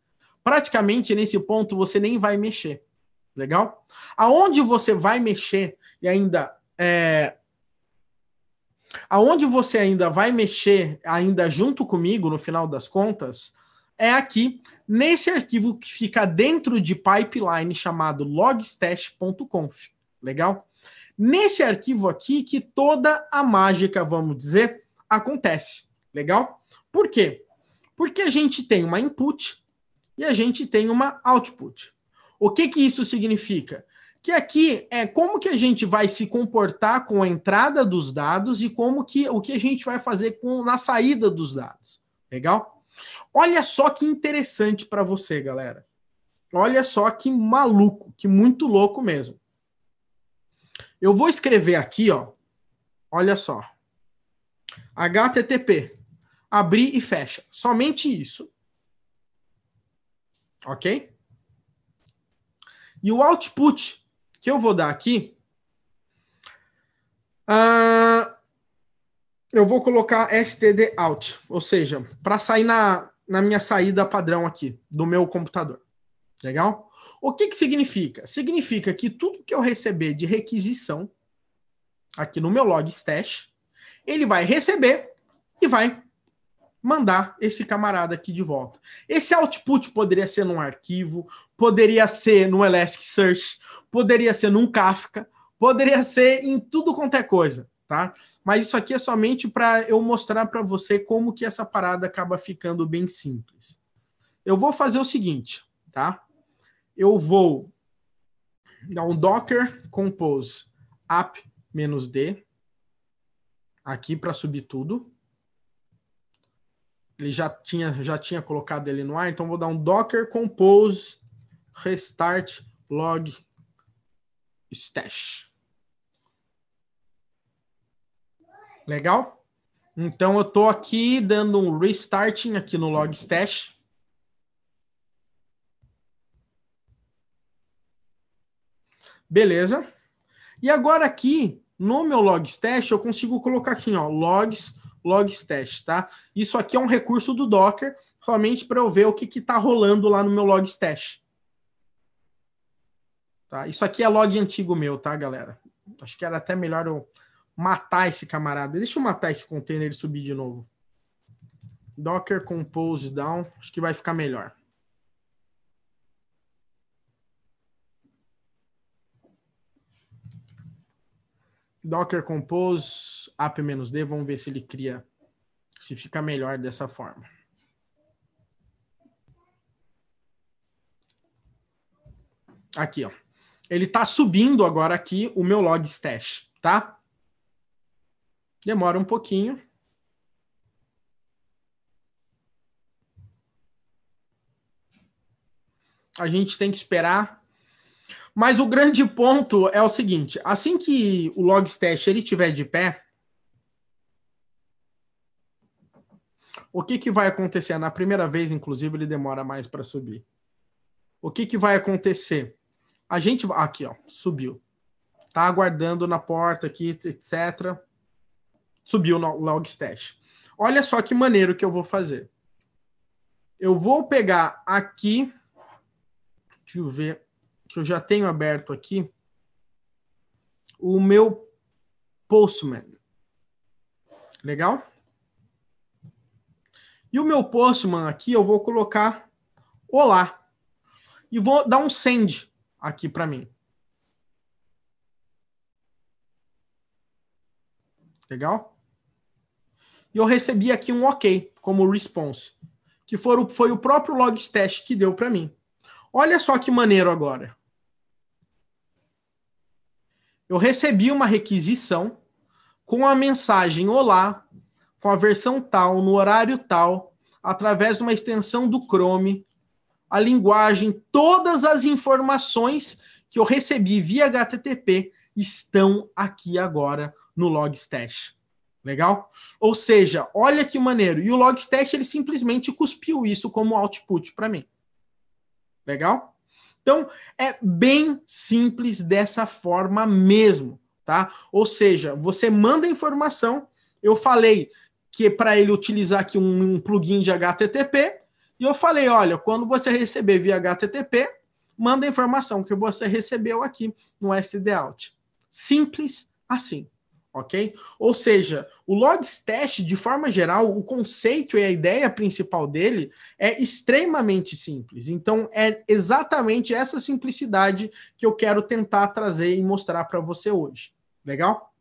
Praticamente nesse ponto você nem vai mexer, legal? Aonde você vai mexer e ainda é... aonde você ainda vai mexer ainda junto comigo no final das contas é aqui nesse arquivo que fica dentro de pipeline chamado logstash.conf, legal? nesse arquivo aqui que toda a mágica, vamos dizer, acontece. Legal? Por quê? Porque a gente tem uma input e a gente tem uma output. O que, que isso significa? Que aqui é como que a gente vai se comportar com a entrada dos dados e como que o que a gente vai fazer com na saída dos dados. Legal? Olha só que interessante para você, galera. Olha só que maluco, que muito louco mesmo. Eu vou escrever aqui, ó. Olha só. HTTP. Abrir e fecha. Somente isso. Ok? E o output que eu vou dar aqui. Uh, eu vou colocar std out, ou seja, para sair na, na minha saída padrão aqui do meu computador. Legal? O que, que significa? Significa que tudo que eu receber de requisição aqui no meu log stash, ele vai receber e vai mandar esse camarada aqui de volta. Esse output poderia ser num arquivo, poderia ser no Elasticsearch, poderia ser num Kafka, poderia ser em tudo quanto é coisa, tá? Mas isso aqui é somente para eu mostrar para você como que essa parada acaba ficando bem simples. Eu vou fazer o seguinte, tá? eu vou dar um docker compose app d aqui para subir tudo. Ele já tinha, já tinha colocado ele no ar, então vou dar um docker compose restart log stash. Legal? Então eu estou aqui dando um restarting aqui no log stash. Beleza. E agora aqui, no meu logs test, eu consigo colocar aqui, ó, logs, logs test, tá? Isso aqui é um recurso do Docker, somente para eu ver o que está rolando lá no meu logs test. Tá? Isso aqui é log antigo meu, tá, galera? Acho que era até melhor eu matar esse camarada. Deixa eu matar esse container e subir de novo. Docker compose down, acho que vai ficar melhor. Docker Compose, app-d, vamos ver se ele cria, se fica melhor dessa forma. Aqui, ó. Ele está subindo agora aqui o meu log stash, tá? Demora um pouquinho. A gente tem que esperar mas o grande ponto é o seguinte: assim que o Logstash ele tiver de pé, o que, que vai acontecer? Na primeira vez, inclusive, ele demora mais para subir. O que, que vai acontecer? A gente aqui, ó, subiu. Tá aguardando na porta aqui, etc. Subiu o Logstash. Olha só que maneiro que eu vou fazer. Eu vou pegar aqui. Deixa eu ver que eu já tenho aberto aqui o meu Postman. Legal? E o meu Postman aqui eu vou colocar olá e vou dar um send aqui para mim. Legal? E eu recebi aqui um OK como response, que foi o, foi o próprio logstash que deu para mim. Olha só que maneiro agora eu recebi uma requisição com a mensagem Olá, com a versão tal, no horário tal, através de uma extensão do Chrome, a linguagem, todas as informações que eu recebi via HTTP estão aqui agora no Logstash. Legal? Ou seja, olha que maneiro. E o Logstash ele simplesmente cuspiu isso como output para mim. Legal? Então, é bem simples dessa forma mesmo, tá? Ou seja, você manda informação, eu falei que é para ele utilizar aqui um, um plugin de HTTP, e eu falei, olha, quando você receber via HTTP, manda a informação que você recebeu aqui no SDOut. Simples assim ok? Ou seja, o logstash, de forma geral, o conceito e a ideia principal dele é extremamente simples. Então, é exatamente essa simplicidade que eu quero tentar trazer e mostrar para você hoje. Legal?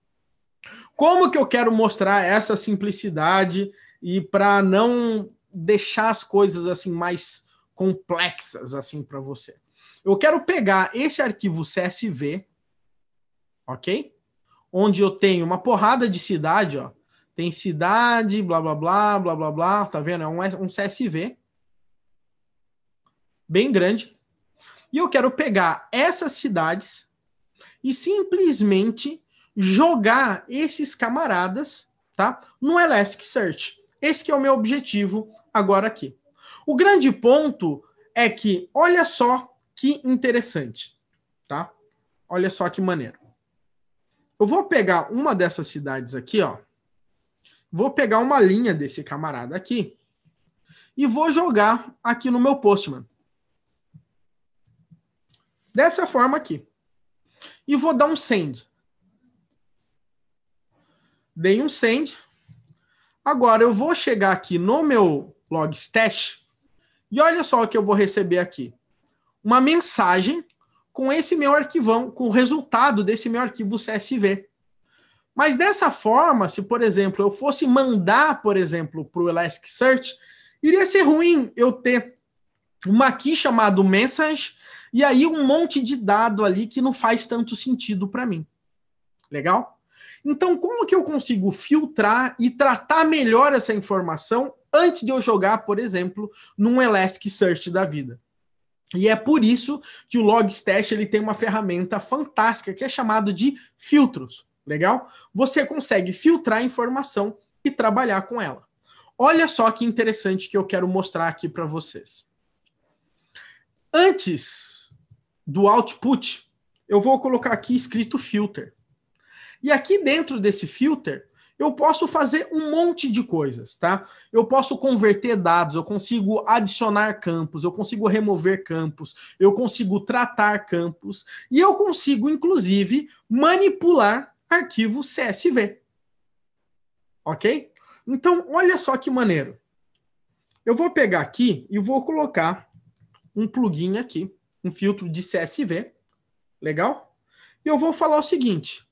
Como que eu quero mostrar essa simplicidade e para não deixar as coisas assim mais complexas assim para você? Eu quero pegar esse arquivo CSV, ok? onde eu tenho uma porrada de cidade, ó. Tem cidade, blá blá blá, blá blá blá, tá vendo? É um, um CSV bem grande. E eu quero pegar essas cidades e simplesmente jogar esses camaradas, tá? No Elasticsearch. Esse que é o meu objetivo agora aqui. O grande ponto é que, olha só que interessante, tá? Olha só que maneiro. Eu vou pegar uma dessas cidades aqui, ó. Vou pegar uma linha desse camarada aqui e vou jogar aqui no meu Postman. Dessa forma aqui. E vou dar um send. Dei um send. Agora eu vou chegar aqui no meu logstash e olha só o que eu vou receber aqui. Uma mensagem com esse meu arquivão, com o resultado desse meu arquivo CSV. Mas dessa forma, se por exemplo eu fosse mandar, por exemplo, para o Elasticsearch, iria ser ruim eu ter uma aqui chamado message e aí um monte de dado ali que não faz tanto sentido para mim. Legal? Então, como que eu consigo filtrar e tratar melhor essa informação antes de eu jogar, por exemplo, num Elasticsearch da vida? E é por isso que o Logstash ele tem uma ferramenta fantástica que é chamada de filtros. Legal? Você consegue filtrar a informação e trabalhar com ela. Olha só que interessante que eu quero mostrar aqui para vocês. Antes do output, eu vou colocar aqui escrito filter. E aqui dentro desse filter, eu posso fazer um monte de coisas, tá? Eu posso converter dados, eu consigo adicionar campos, eu consigo remover campos, eu consigo tratar campos e eu consigo, inclusive, manipular arquivo CSV. Ok? Então, olha só que maneiro. Eu vou pegar aqui e vou colocar um plugin aqui, um filtro de CSV. Legal? E eu vou falar o seguinte: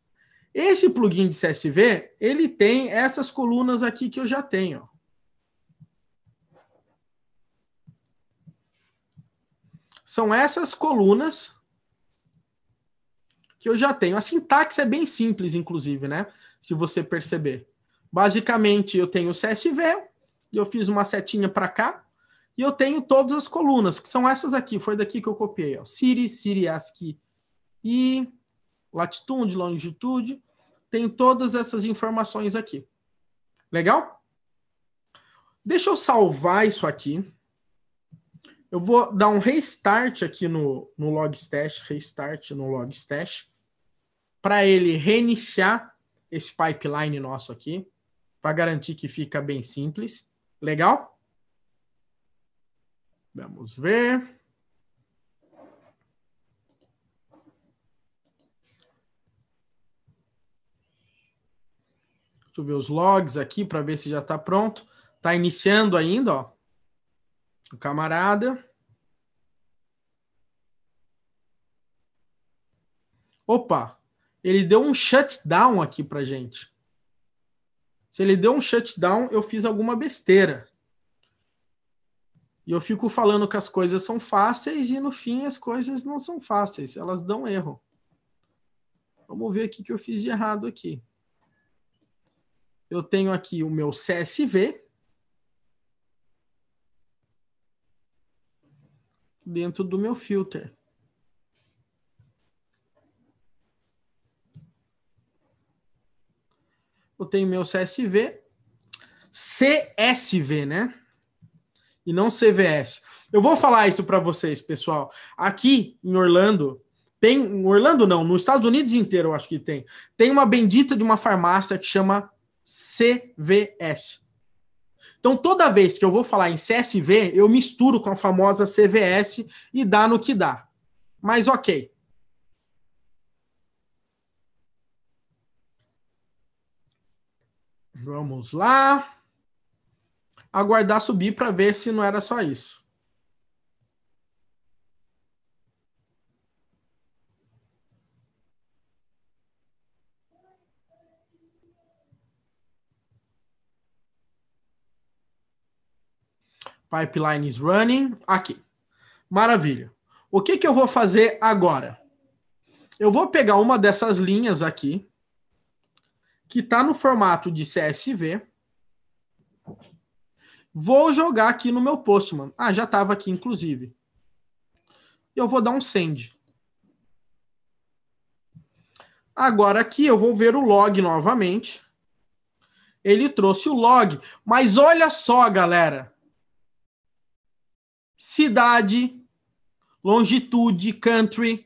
esse plugin de CSV, ele tem essas colunas aqui que eu já tenho. São essas colunas que eu já tenho. A sintaxe é bem simples, inclusive, né? Se você perceber. Basicamente, eu tenho o CSV, eu fiz uma setinha para cá, e eu tenho todas as colunas, que são essas aqui. Foi daqui que eu copiei. Ó. Siri, Siri, ASCII, e latitude, longitude. Tem todas essas informações aqui. Legal? Deixa eu salvar isso aqui. Eu vou dar um restart aqui no, no Logstash, restart no Logstash, para ele reiniciar esse pipeline nosso aqui, para garantir que fica bem simples. Legal? Vamos ver. tu vê os logs aqui para ver se já está pronto. Está iniciando ainda, ó. O camarada. Opa, ele deu um shutdown aqui para gente. Se ele deu um shutdown, eu fiz alguma besteira. E eu fico falando que as coisas são fáceis e no fim as coisas não são fáceis, elas dão erro. Vamos ver o que eu fiz de errado aqui eu tenho aqui o meu CSV. Dentro do meu filter. Eu tenho meu CSV. CSV, né? E não CVS. Eu vou falar isso para vocês, pessoal. Aqui em Orlando, tem. Em Orlando não, nos Estados Unidos inteiro eu acho que tem. Tem uma bendita de uma farmácia que chama CVS. Então, toda vez que eu vou falar em CSV, eu misturo com a famosa CVS e dá no que dá. Mas ok. Vamos lá. Aguardar subir para ver se não era só isso. Pipeline is running. Aqui. Maravilha. O que, que eu vou fazer agora? Eu vou pegar uma dessas linhas aqui, que está no formato de CSV. Vou jogar aqui no meu Postman. Ah, já estava aqui, inclusive. E eu vou dar um send. Agora aqui eu vou ver o log novamente. Ele trouxe o log. Mas olha só, galera cidade, longitude, country,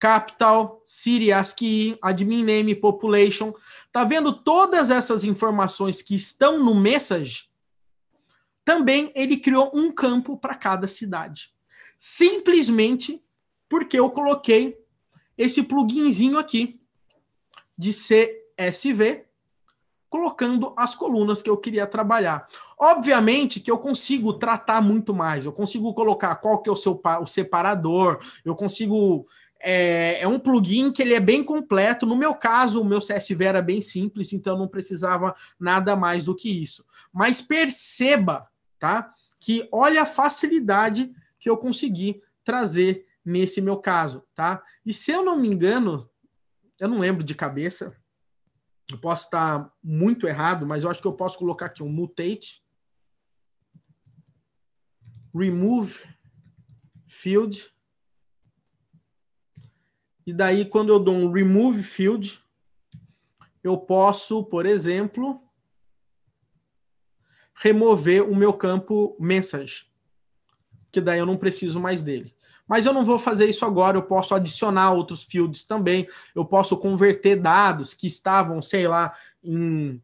capital, city, ASCII, admin name, population. Tá vendo todas essas informações que estão no message? Também ele criou um campo para cada cidade. Simplesmente porque eu coloquei esse pluginzinho aqui de CSV colocando as colunas que eu queria trabalhar. Obviamente que eu consigo tratar muito mais, eu consigo colocar qual que é o seu o separador, eu consigo é, é, um plugin que ele é bem completo. No meu caso, o meu CSV era bem simples, então não precisava nada mais do que isso. Mas perceba, tá? Que olha a facilidade que eu consegui trazer nesse meu caso, tá? E se eu não me engano, eu não lembro de cabeça, eu posso estar muito errado, mas eu acho que eu posso colocar aqui um mutate, remove field, e daí quando eu dou um remove field, eu posso, por exemplo, remover o meu campo message, que daí eu não preciso mais dele. Mas eu não vou fazer isso agora, eu posso adicionar outros fields também, eu posso converter dados que estavam, sei lá, em,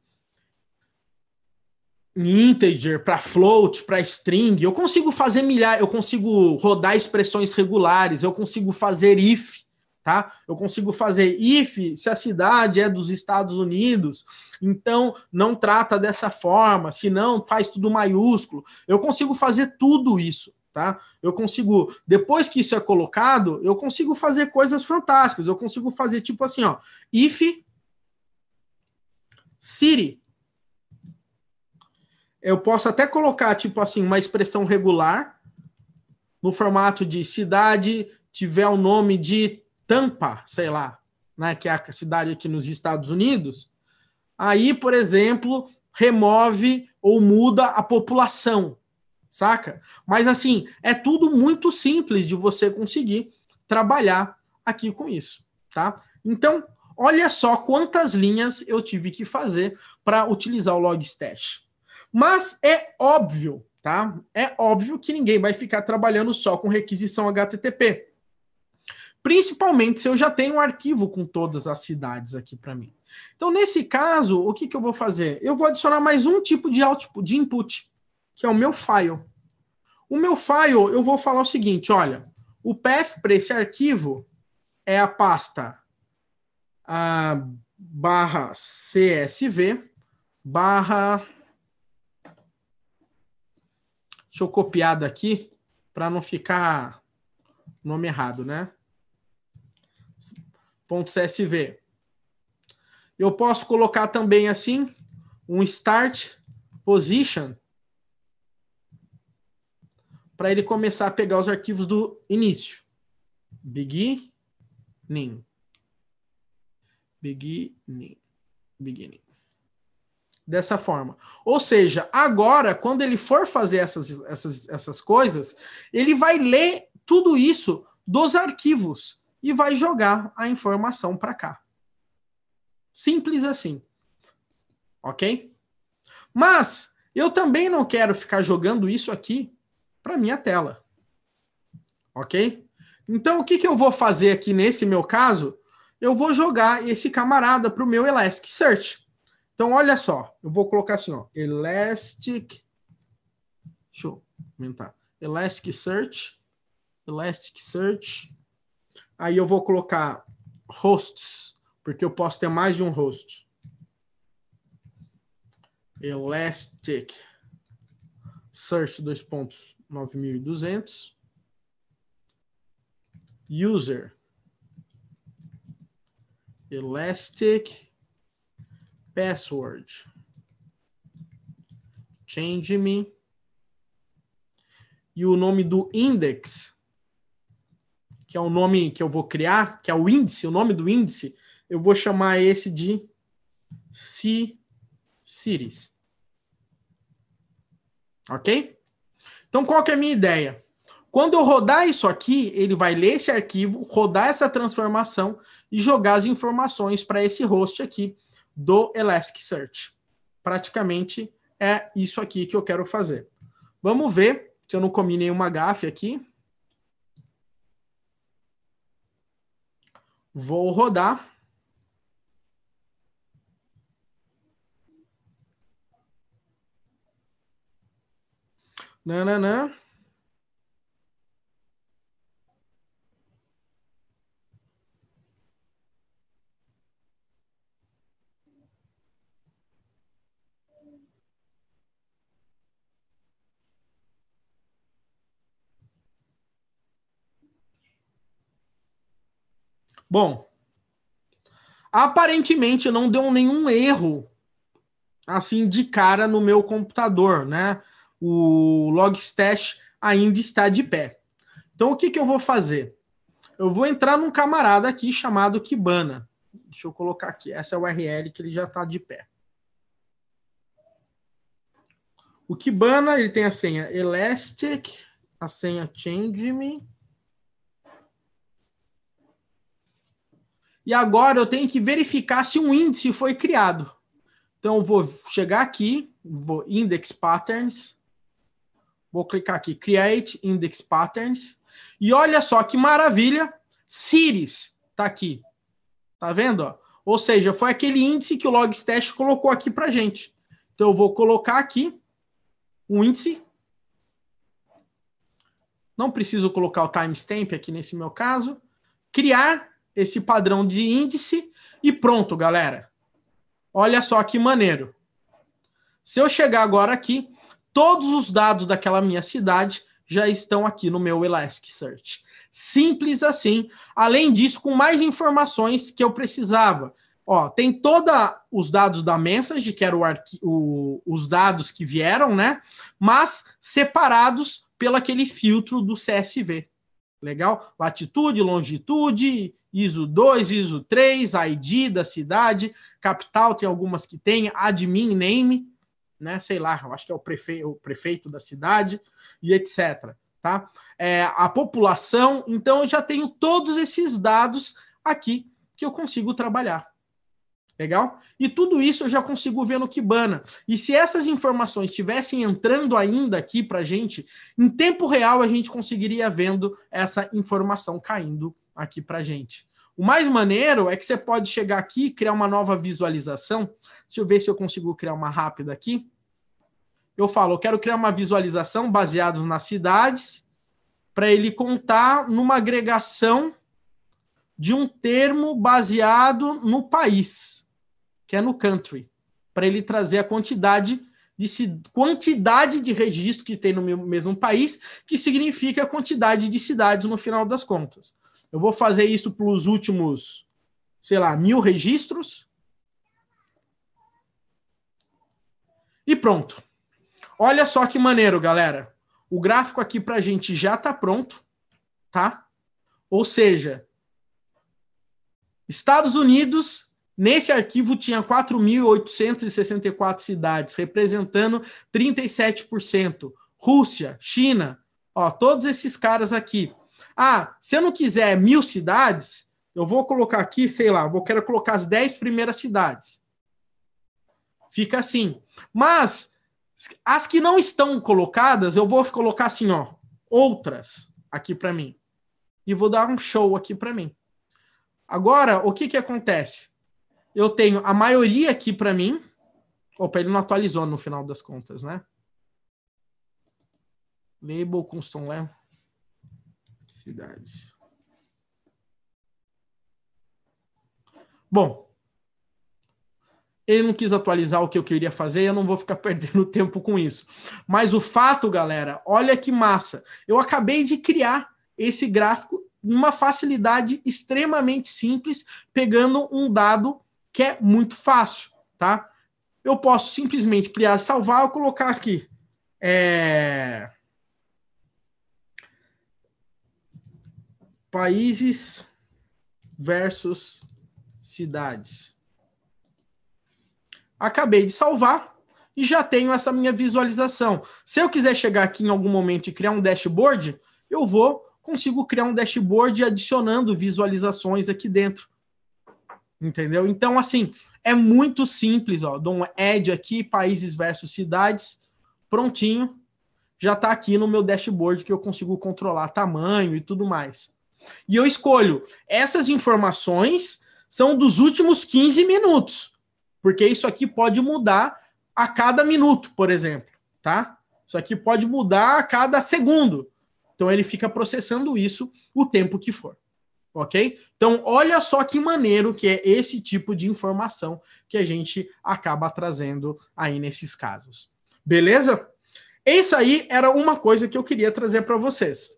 em integer para float, para string. Eu consigo fazer milhares, eu consigo rodar expressões regulares, eu consigo fazer if tá? Eu consigo fazer if se a cidade é dos Estados Unidos, então não trata dessa forma, se não faz tudo maiúsculo. Eu consigo fazer tudo isso tá? Eu consigo, depois que isso é colocado, eu consigo fazer coisas fantásticas. Eu consigo fazer tipo assim, ó, if Siri. Eu posso até colocar tipo assim uma expressão regular no formato de cidade tiver o nome de Tampa, sei lá, né, que é a cidade aqui nos Estados Unidos. Aí, por exemplo, remove ou muda a população saca? Mas assim, é tudo muito simples de você conseguir trabalhar aqui com isso, tá? Então, olha só quantas linhas eu tive que fazer para utilizar o Logstash. Mas é óbvio, tá? É óbvio que ninguém vai ficar trabalhando só com requisição HTTP. Principalmente se eu já tenho um arquivo com todas as cidades aqui para mim. Então, nesse caso, o que, que eu vou fazer? Eu vou adicionar mais um tipo de output, de input, que é o meu file. O meu file, eu vou falar o seguinte, olha, o path para esse arquivo é a pasta a, barra csv barra... Deixa eu copiar daqui para não ficar nome errado, né? Ponto .csv. Eu posso colocar também assim um start position para ele começar a pegar os arquivos do início. Beginning. Beginning. Beginning. Dessa forma. Ou seja, agora, quando ele for fazer essas, essas, essas coisas, ele vai ler tudo isso dos arquivos e vai jogar a informação para cá. Simples assim. Ok? Mas eu também não quero ficar jogando isso aqui para minha tela. Ok? Então, o que, que eu vou fazer aqui nesse meu caso? Eu vou jogar esse camarada para o meu Elasticsearch. Então, olha só. Eu vou colocar assim, ó. Elastic... Deixa eu aumentar. Elasticsearch. Elasticsearch. Aí eu vou colocar hosts, porque eu posso ter mais de um host. Elastic Search, dois pontos. 9200. User. Elastic. Password. Change me. E o nome do index, que é o nome que eu vou criar, que é o índice, o nome do índice, eu vou chamar esse de C Series. Ok? Então, qual que é a minha ideia? Quando eu rodar isso aqui, ele vai ler esse arquivo, rodar essa transformação e jogar as informações para esse host aqui do Elasticsearch. Praticamente é isso aqui que eu quero fazer. Vamos ver se eu não comi nenhuma gafe aqui. Vou rodar. Nananã. Bom, aparentemente não deu nenhum erro assim de cara no meu computador, né? o Logstash ainda está de pé. Então, o que, que eu vou fazer? Eu vou entrar num camarada aqui chamado Kibana. Deixa eu colocar aqui. Essa é a URL que ele já está de pé. O Kibana ele tem a senha Elastic, a senha ChangeMe. E agora eu tenho que verificar se um índice foi criado. Então eu vou chegar aqui, vou index patterns, Vou clicar aqui, Create Index Patterns. E olha só que maravilha, Series está aqui. Tá vendo? Ó? Ou seja, foi aquele índice que o Logstash colocou aqui para gente. Então, eu vou colocar aqui um índice. Não preciso colocar o timestamp aqui nesse meu caso. Criar esse padrão de índice e pronto, galera. Olha só que maneiro. Se eu chegar agora aqui Todos os dados daquela minha cidade já estão aqui no meu Elasticsearch. Simples assim. Além disso, com mais informações que eu precisava. Ó, tem todos os dados da message, que eram os dados que vieram, né? Mas separados pelo aquele filtro do CSV. Legal? Latitude, longitude, ISO 2, ISO 3, ID da cidade, capital, tem algumas que tem, admin name, né? Sei lá, eu acho que é o, prefe o prefeito da cidade e etc. Tá? É, a população, então eu já tenho todos esses dados aqui que eu consigo trabalhar. Legal? E tudo isso eu já consigo ver no Kibana. E se essas informações estivessem entrando ainda aqui para a gente, em tempo real a gente conseguiria vendo essa informação caindo aqui para a gente. O mais maneiro é que você pode chegar aqui e criar uma nova visualização. Deixa eu ver se eu consigo criar uma rápida aqui eu falo, eu quero criar uma visualização baseada nas cidades para ele contar numa agregação de um termo baseado no país, que é no country, para ele trazer a quantidade de quantidade de registro que tem no mesmo país, que significa a quantidade de cidades no final das contas. Eu vou fazer isso para os últimos, sei lá, mil registros. E pronto. Olha só que maneiro, galera. O gráfico aqui para a gente já está pronto, tá? Ou seja, Estados Unidos, nesse arquivo tinha 4.864 cidades, representando 37%. Rússia, China, ó, todos esses caras aqui. Ah, se eu não quiser mil cidades, eu vou colocar aqui, sei lá, vou quero colocar as 10 primeiras cidades. Fica assim. Mas as que não estão colocadas, eu vou colocar assim, ó, outras aqui para mim. E vou dar um show aqui para mim. Agora, o que que acontece? Eu tenho a maioria aqui para mim. Opa, ele não atualizou no final das contas, né? Label, custom label. Né? Cidades. Bom, ele não quis atualizar o que eu queria fazer e eu não vou ficar perdendo tempo com isso. Mas o fato, galera, olha que massa. Eu acabei de criar esse gráfico uma facilidade extremamente simples, pegando um dado que é muito fácil, tá? Eu posso simplesmente criar, salvar, eu colocar aqui. É... Países versus cidades acabei de salvar e já tenho essa minha visualização. Se eu quiser chegar aqui em algum momento e criar um dashboard, eu vou consigo criar um dashboard adicionando visualizações aqui dentro. Entendeu? Então, assim, é muito simples. Ó. Dou um add aqui, países versus cidades, prontinho. Já está aqui no meu dashboard que eu consigo controlar tamanho e tudo mais. E eu escolho essas informações são dos últimos 15 minutos porque isso aqui pode mudar a cada minuto, por exemplo, tá? Isso aqui pode mudar a cada segundo. Então ele fica processando isso o tempo que for. OK? Então olha só que maneiro que é esse tipo de informação que a gente acaba trazendo aí nesses casos. Beleza? Isso aí era uma coisa que eu queria trazer para vocês.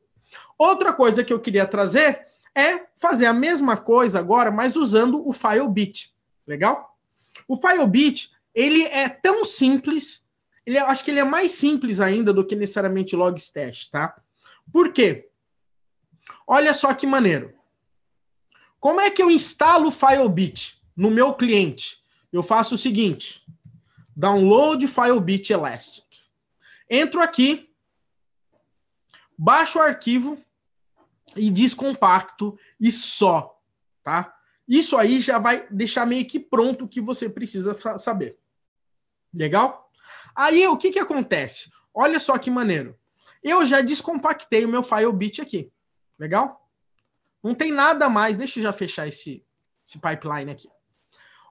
Outra coisa que eu queria trazer é fazer a mesma coisa agora, mas usando o FileBit. Legal? O Filebit, ele é tão simples, ele é, acho que ele é mais simples ainda do que necessariamente Logstash, tá? Por quê? Olha só que maneiro. Como é que eu instalo o Filebit no meu cliente? Eu faço o seguinte: download Filebit Elastic. Entro aqui, baixo o arquivo e descompacto e só, tá? Isso aí já vai deixar meio que pronto o que você precisa saber. Legal? Aí o que, que acontece? Olha só que maneiro. Eu já descompactei o meu FileBit aqui. Legal? Não tem nada mais. Deixa eu já fechar esse, esse pipeline aqui.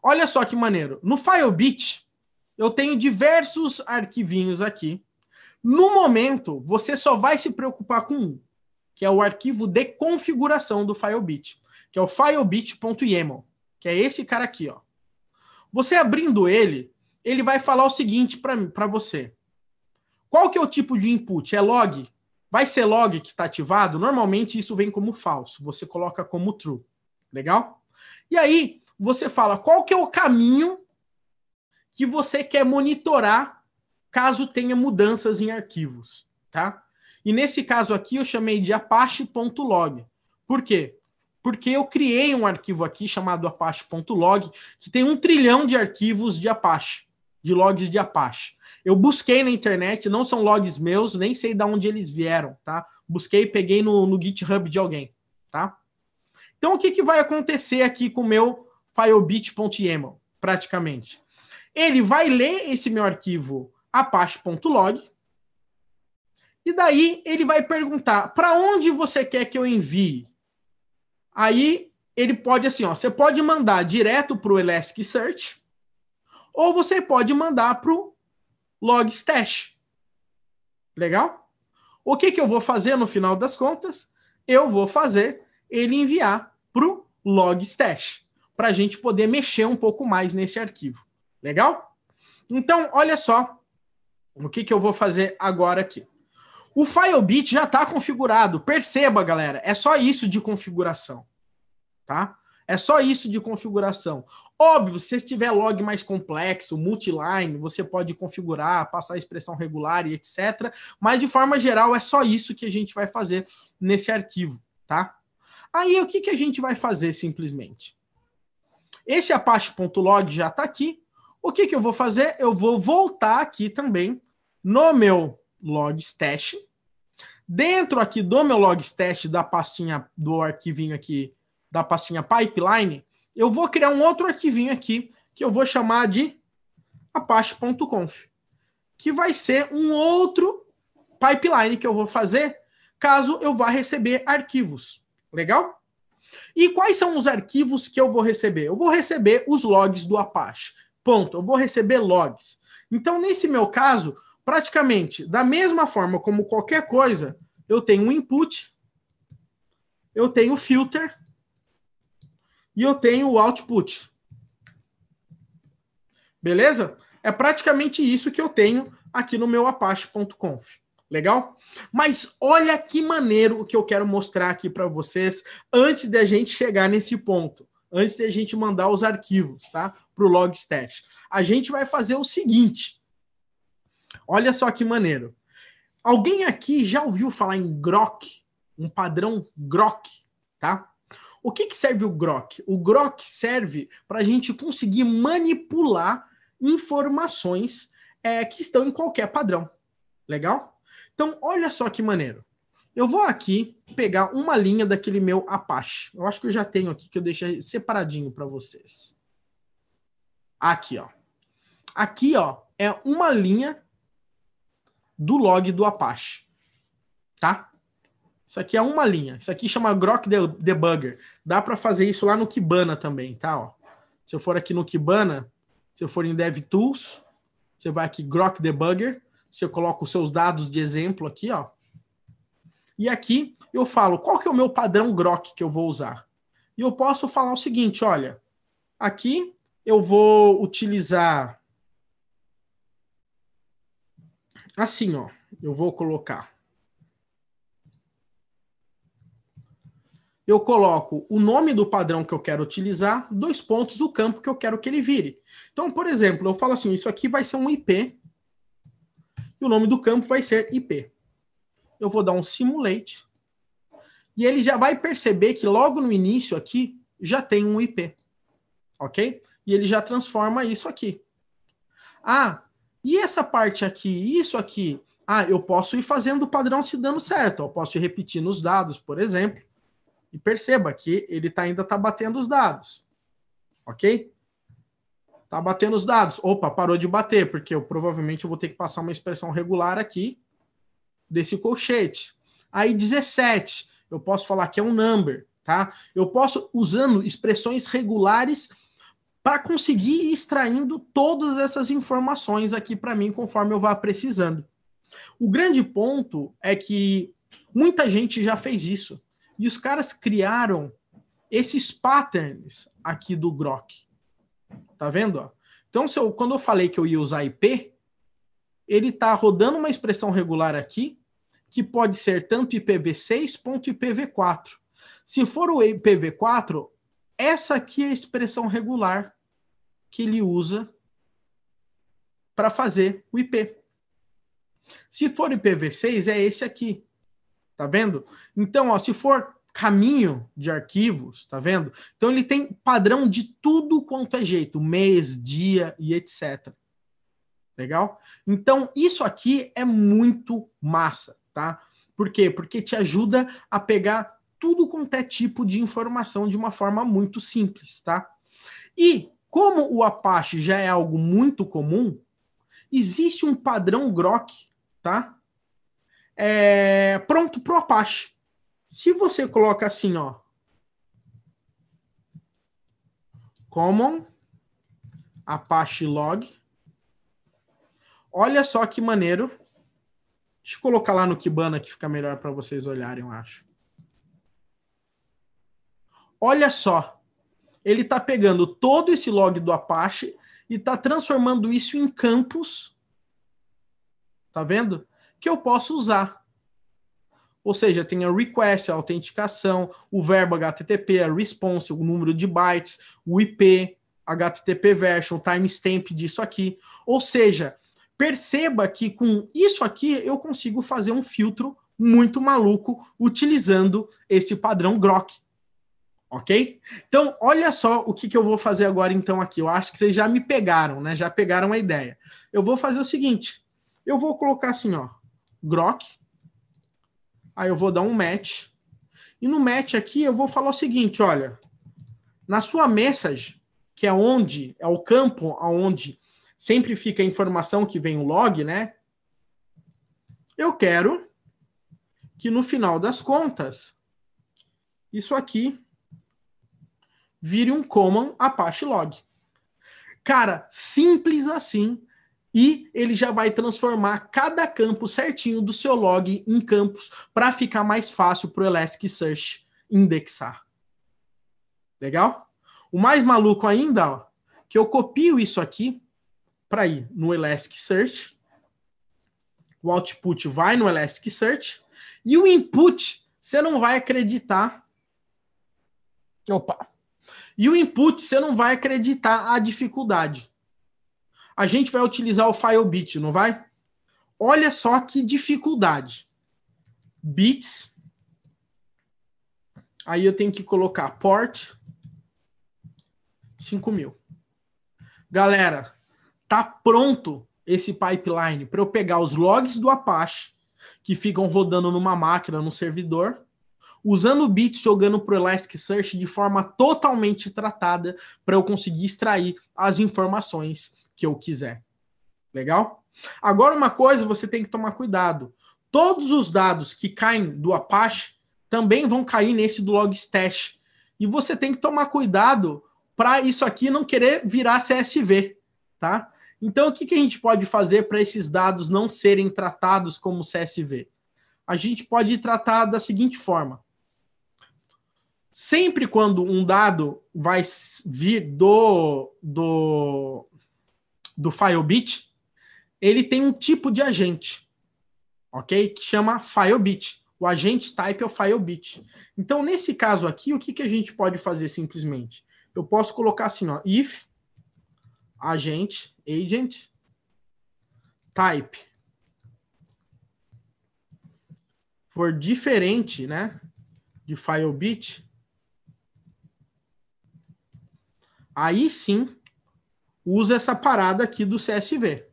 Olha só que maneiro. No FileBit, eu tenho diversos arquivinhos aqui. No momento, você só vai se preocupar com um, que é o arquivo de configuração do FileBit que é o filebit.yaml, que é esse cara aqui, ó. Você abrindo ele, ele vai falar o seguinte para você. Qual que é o tipo de input? É log? Vai ser log que está ativado? Normalmente isso vem como falso, você coloca como true. Legal? E aí, você fala qual que é o caminho que você quer monitorar caso tenha mudanças em arquivos, tá? E nesse caso aqui eu chamei de apache.log. Por quê? porque eu criei um arquivo aqui chamado apache.log, que tem um trilhão de arquivos de Apache, de logs de Apache. Eu busquei na internet, não são logs meus, nem sei de onde eles vieram, tá? Busquei e peguei no, no GitHub de alguém, tá? Então, o que, que vai acontecer aqui com o meu filebit.yaml, praticamente? Ele vai ler esse meu arquivo apache.log, e daí ele vai perguntar para onde você quer que eu envie? Aí ele pode assim, ó, você pode mandar direto para o Elasticsearch ou você pode mandar para o Logstash. Legal? O que, que eu vou fazer no final das contas? Eu vou fazer ele enviar para o Logstash, para a gente poder mexer um pouco mais nesse arquivo. Legal? Então, olha só o que, que eu vou fazer agora aqui. O FileBit já está configurado. Perceba, galera, é só isso de configuração. Tá? É só isso de configuração. Óbvio, se tiver log mais complexo, multiline, você pode configurar, passar a expressão regular e etc. Mas de forma geral, é só isso que a gente vai fazer nesse arquivo, tá? Aí o que, que a gente vai fazer simplesmente? Esse apache.log já está aqui. O que, que eu vou fazer? Eu vou voltar aqui também no meu logstash. Dentro aqui do meu logstash, da pastinha do arquivinho aqui, da pastinha pipeline, eu vou criar um outro arquivinho aqui que eu vou chamar de apache.conf, que vai ser um outro pipeline que eu vou fazer caso eu vá receber arquivos. Legal? E quais são os arquivos que eu vou receber? Eu vou receber os logs do Apache. Ponto. Eu vou receber logs. Então, nesse meu caso, Praticamente, da mesma forma como qualquer coisa, eu tenho o input, eu tenho o filter e eu tenho o output. Beleza? É praticamente isso que eu tenho aqui no meu apache.conf. Legal? Mas olha que maneiro o que eu quero mostrar aqui para vocês antes da gente chegar nesse ponto, antes da gente mandar os arquivos, tá? Para o Logstash. A gente vai fazer o seguinte: Olha só que maneiro. Alguém aqui já ouviu falar em grok? Um padrão grok, tá? O que, que serve o grok? O grok serve para a gente conseguir manipular informações é, que estão em qualquer padrão. Legal? Então, olha só que maneiro. Eu vou aqui pegar uma linha daquele meu Apache. Eu acho que eu já tenho aqui, que eu deixei separadinho para vocês. Aqui, ó. Aqui, ó, é uma linha do log do Apache. Tá? Isso aqui é uma linha. Isso aqui chama Grok Debugger. Dá para fazer isso lá no Kibana também, tá? Ó. Se eu for aqui no Kibana, se eu for em DevTools, você vai aqui Grok Debugger, você coloca os seus dados de exemplo aqui, ó. E aqui eu falo qual que é o meu padrão Grok que eu vou usar. E eu posso falar o seguinte, olha, aqui eu vou utilizar assim, ó, eu vou colocar. Eu coloco o nome do padrão que eu quero utilizar, dois pontos, o campo que eu quero que ele vire. Então, por exemplo, eu falo assim, isso aqui vai ser um IP, e o nome do campo vai ser IP. Eu vou dar um simulate, e ele já vai perceber que logo no início aqui, já tem um IP, ok? E ele já transforma isso aqui. Ah, e essa parte aqui, isso aqui, ah, eu posso ir fazendo o padrão se dando certo, eu posso ir repetindo os dados, por exemplo. E perceba que ele tá, ainda está batendo os dados. Ok? Está batendo os dados. Opa, parou de bater, porque eu provavelmente eu vou ter que passar uma expressão regular aqui desse colchete. Aí 17, eu posso falar que é um number, tá? Eu posso, usando expressões regulares, para conseguir ir extraindo todas essas informações aqui para mim conforme eu vá precisando. O grande ponto é que muita gente já fez isso. E os caras criaram esses patterns aqui do Grok. Tá vendo? Então, eu, quando eu falei que eu ia usar IP, ele está rodando uma expressão regular aqui, que pode ser tanto IPv6 quanto IPv4. Se for o IPv4, essa aqui é a expressão regular que ele usa para fazer o IP. Se for IPv6, é esse aqui. Tá vendo? Então, ó, se for caminho de arquivos, tá vendo? Então ele tem padrão de tudo quanto é jeito, mês, dia e etc. Legal? Então isso aqui é muito massa, tá? Por quê? Porque te ajuda a pegar tudo quanto é tipo de informação de uma forma muito simples, tá? E como o Apache já é algo muito comum, existe um padrão grok, tá? É, pronto para o Apache. Se você coloca assim, ó, common Apache log, olha só que maneiro. Deixa eu colocar lá no Kibana que fica melhor para vocês olharem, eu acho. Olha só, ele está pegando todo esse log do Apache e está transformando isso em campos, tá vendo? Que eu posso usar. Ou seja, tem a request, a autenticação, o verbo HTTP, a response, o número de bytes, o IP, HTTP version, timestamp disso aqui. Ou seja, perceba que com isso aqui eu consigo fazer um filtro muito maluco utilizando esse padrão Grok ok? Então, olha só o que, que eu vou fazer agora, então, aqui. Eu acho que vocês já me pegaram, né? Já pegaram a ideia. Eu vou fazer o seguinte: eu vou colocar assim, ó, grok. Aí eu vou dar um match. E no match aqui eu vou falar o seguinte: olha, na sua message, que é onde, é o campo onde sempre fica a informação que vem o log, né? Eu quero que no final das contas, isso aqui vire um common Apache log. Cara, simples assim. E ele já vai transformar cada campo certinho do seu log em campos para ficar mais fácil para o Elasticsearch indexar. Legal? O mais maluco ainda, ó, que eu copio isso aqui para ir no Elasticsearch. O output vai no Elasticsearch. E o input, você não vai acreditar. Opa! E o input, você não vai acreditar a dificuldade. A gente vai utilizar o file bit, não vai? Olha só que dificuldade. Bits. Aí eu tenho que colocar port 5000. Galera, tá pronto esse pipeline para eu pegar os logs do Apache que ficam rodando numa máquina, num servidor, usando o Bits jogando para o Elasticsearch de forma totalmente tratada para eu conseguir extrair as informações que eu quiser. Legal? Agora, uma coisa você tem que tomar cuidado: todos os dados que caem do Apache também vão cair nesse do Logstash. E você tem que tomar cuidado para isso aqui não querer virar CSV, tá? Então, o que, que a gente pode fazer para esses dados não serem tratados como CSV? A gente pode tratar da seguinte forma: sempre quando um dado vai vir do, do, do FileBit, ele tem um tipo de agente, ok? Que chama FileBit. O agente type é o FileBit. Então, nesse caso aqui, o que, que a gente pode fazer simplesmente? Eu posso colocar assim, ó, if agente, agent, type for diferente, né, de FileBit, Aí sim, usa essa parada aqui do CSV.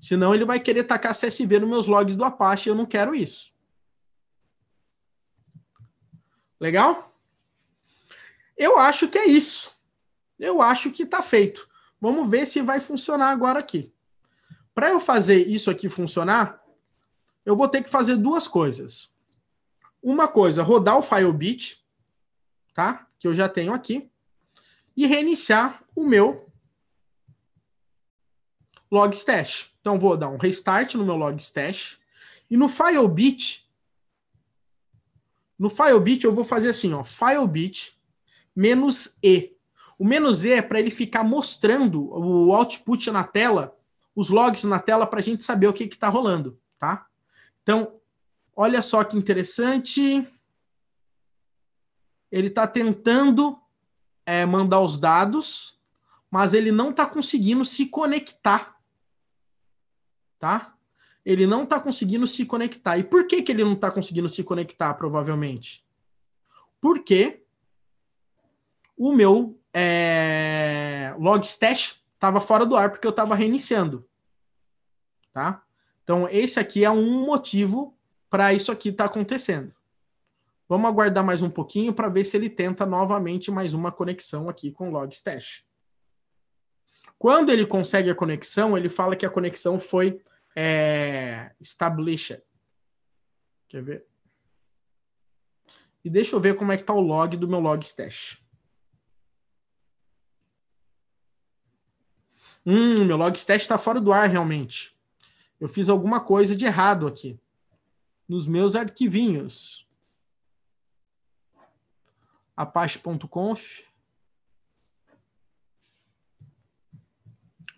Senão ele vai querer tacar CSV nos meus logs do Apache, eu não quero isso. Legal? Eu acho que é isso. Eu acho que está feito. Vamos ver se vai funcionar agora aqui. Para eu fazer isso aqui funcionar, eu vou ter que fazer duas coisas. Uma coisa, rodar o FileBit, tá? Que eu já tenho aqui e reiniciar o meu logstash. Então vou dar um restart no meu logstash e no filebit no filebit eu vou fazer assim, ó, filebit menos e. O menos e é para ele ficar mostrando o output na tela, os logs na tela para a gente saber o que está rolando, tá? Então, olha só que interessante. Ele está tentando é, mandar os dados, mas ele não está conseguindo se conectar. Tá? Ele não está conseguindo se conectar. E por que, que ele não está conseguindo se conectar, provavelmente? Porque o meu é, Logstash estava fora do ar porque eu estava reiniciando. Tá? Então, esse aqui é um motivo para isso aqui estar tá acontecendo. Vamos aguardar mais um pouquinho para ver se ele tenta novamente mais uma conexão aqui com o Logstash. Quando ele consegue a conexão, ele fala que a conexão foi é, established. Quer ver? E deixa eu ver como é que está o log do meu Logstash. Hum, meu Logstash está fora do ar realmente. Eu fiz alguma coisa de errado aqui. Nos meus arquivinhos apache.conf,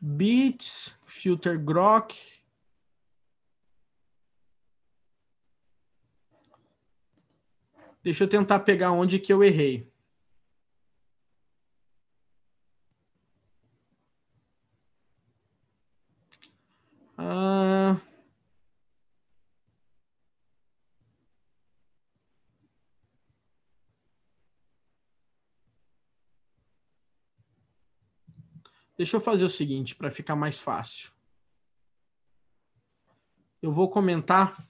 bits, filter grok, Deixa eu tentar pegar onde que eu errei. Deixa eu fazer o seguinte para ficar mais fácil. Eu vou comentar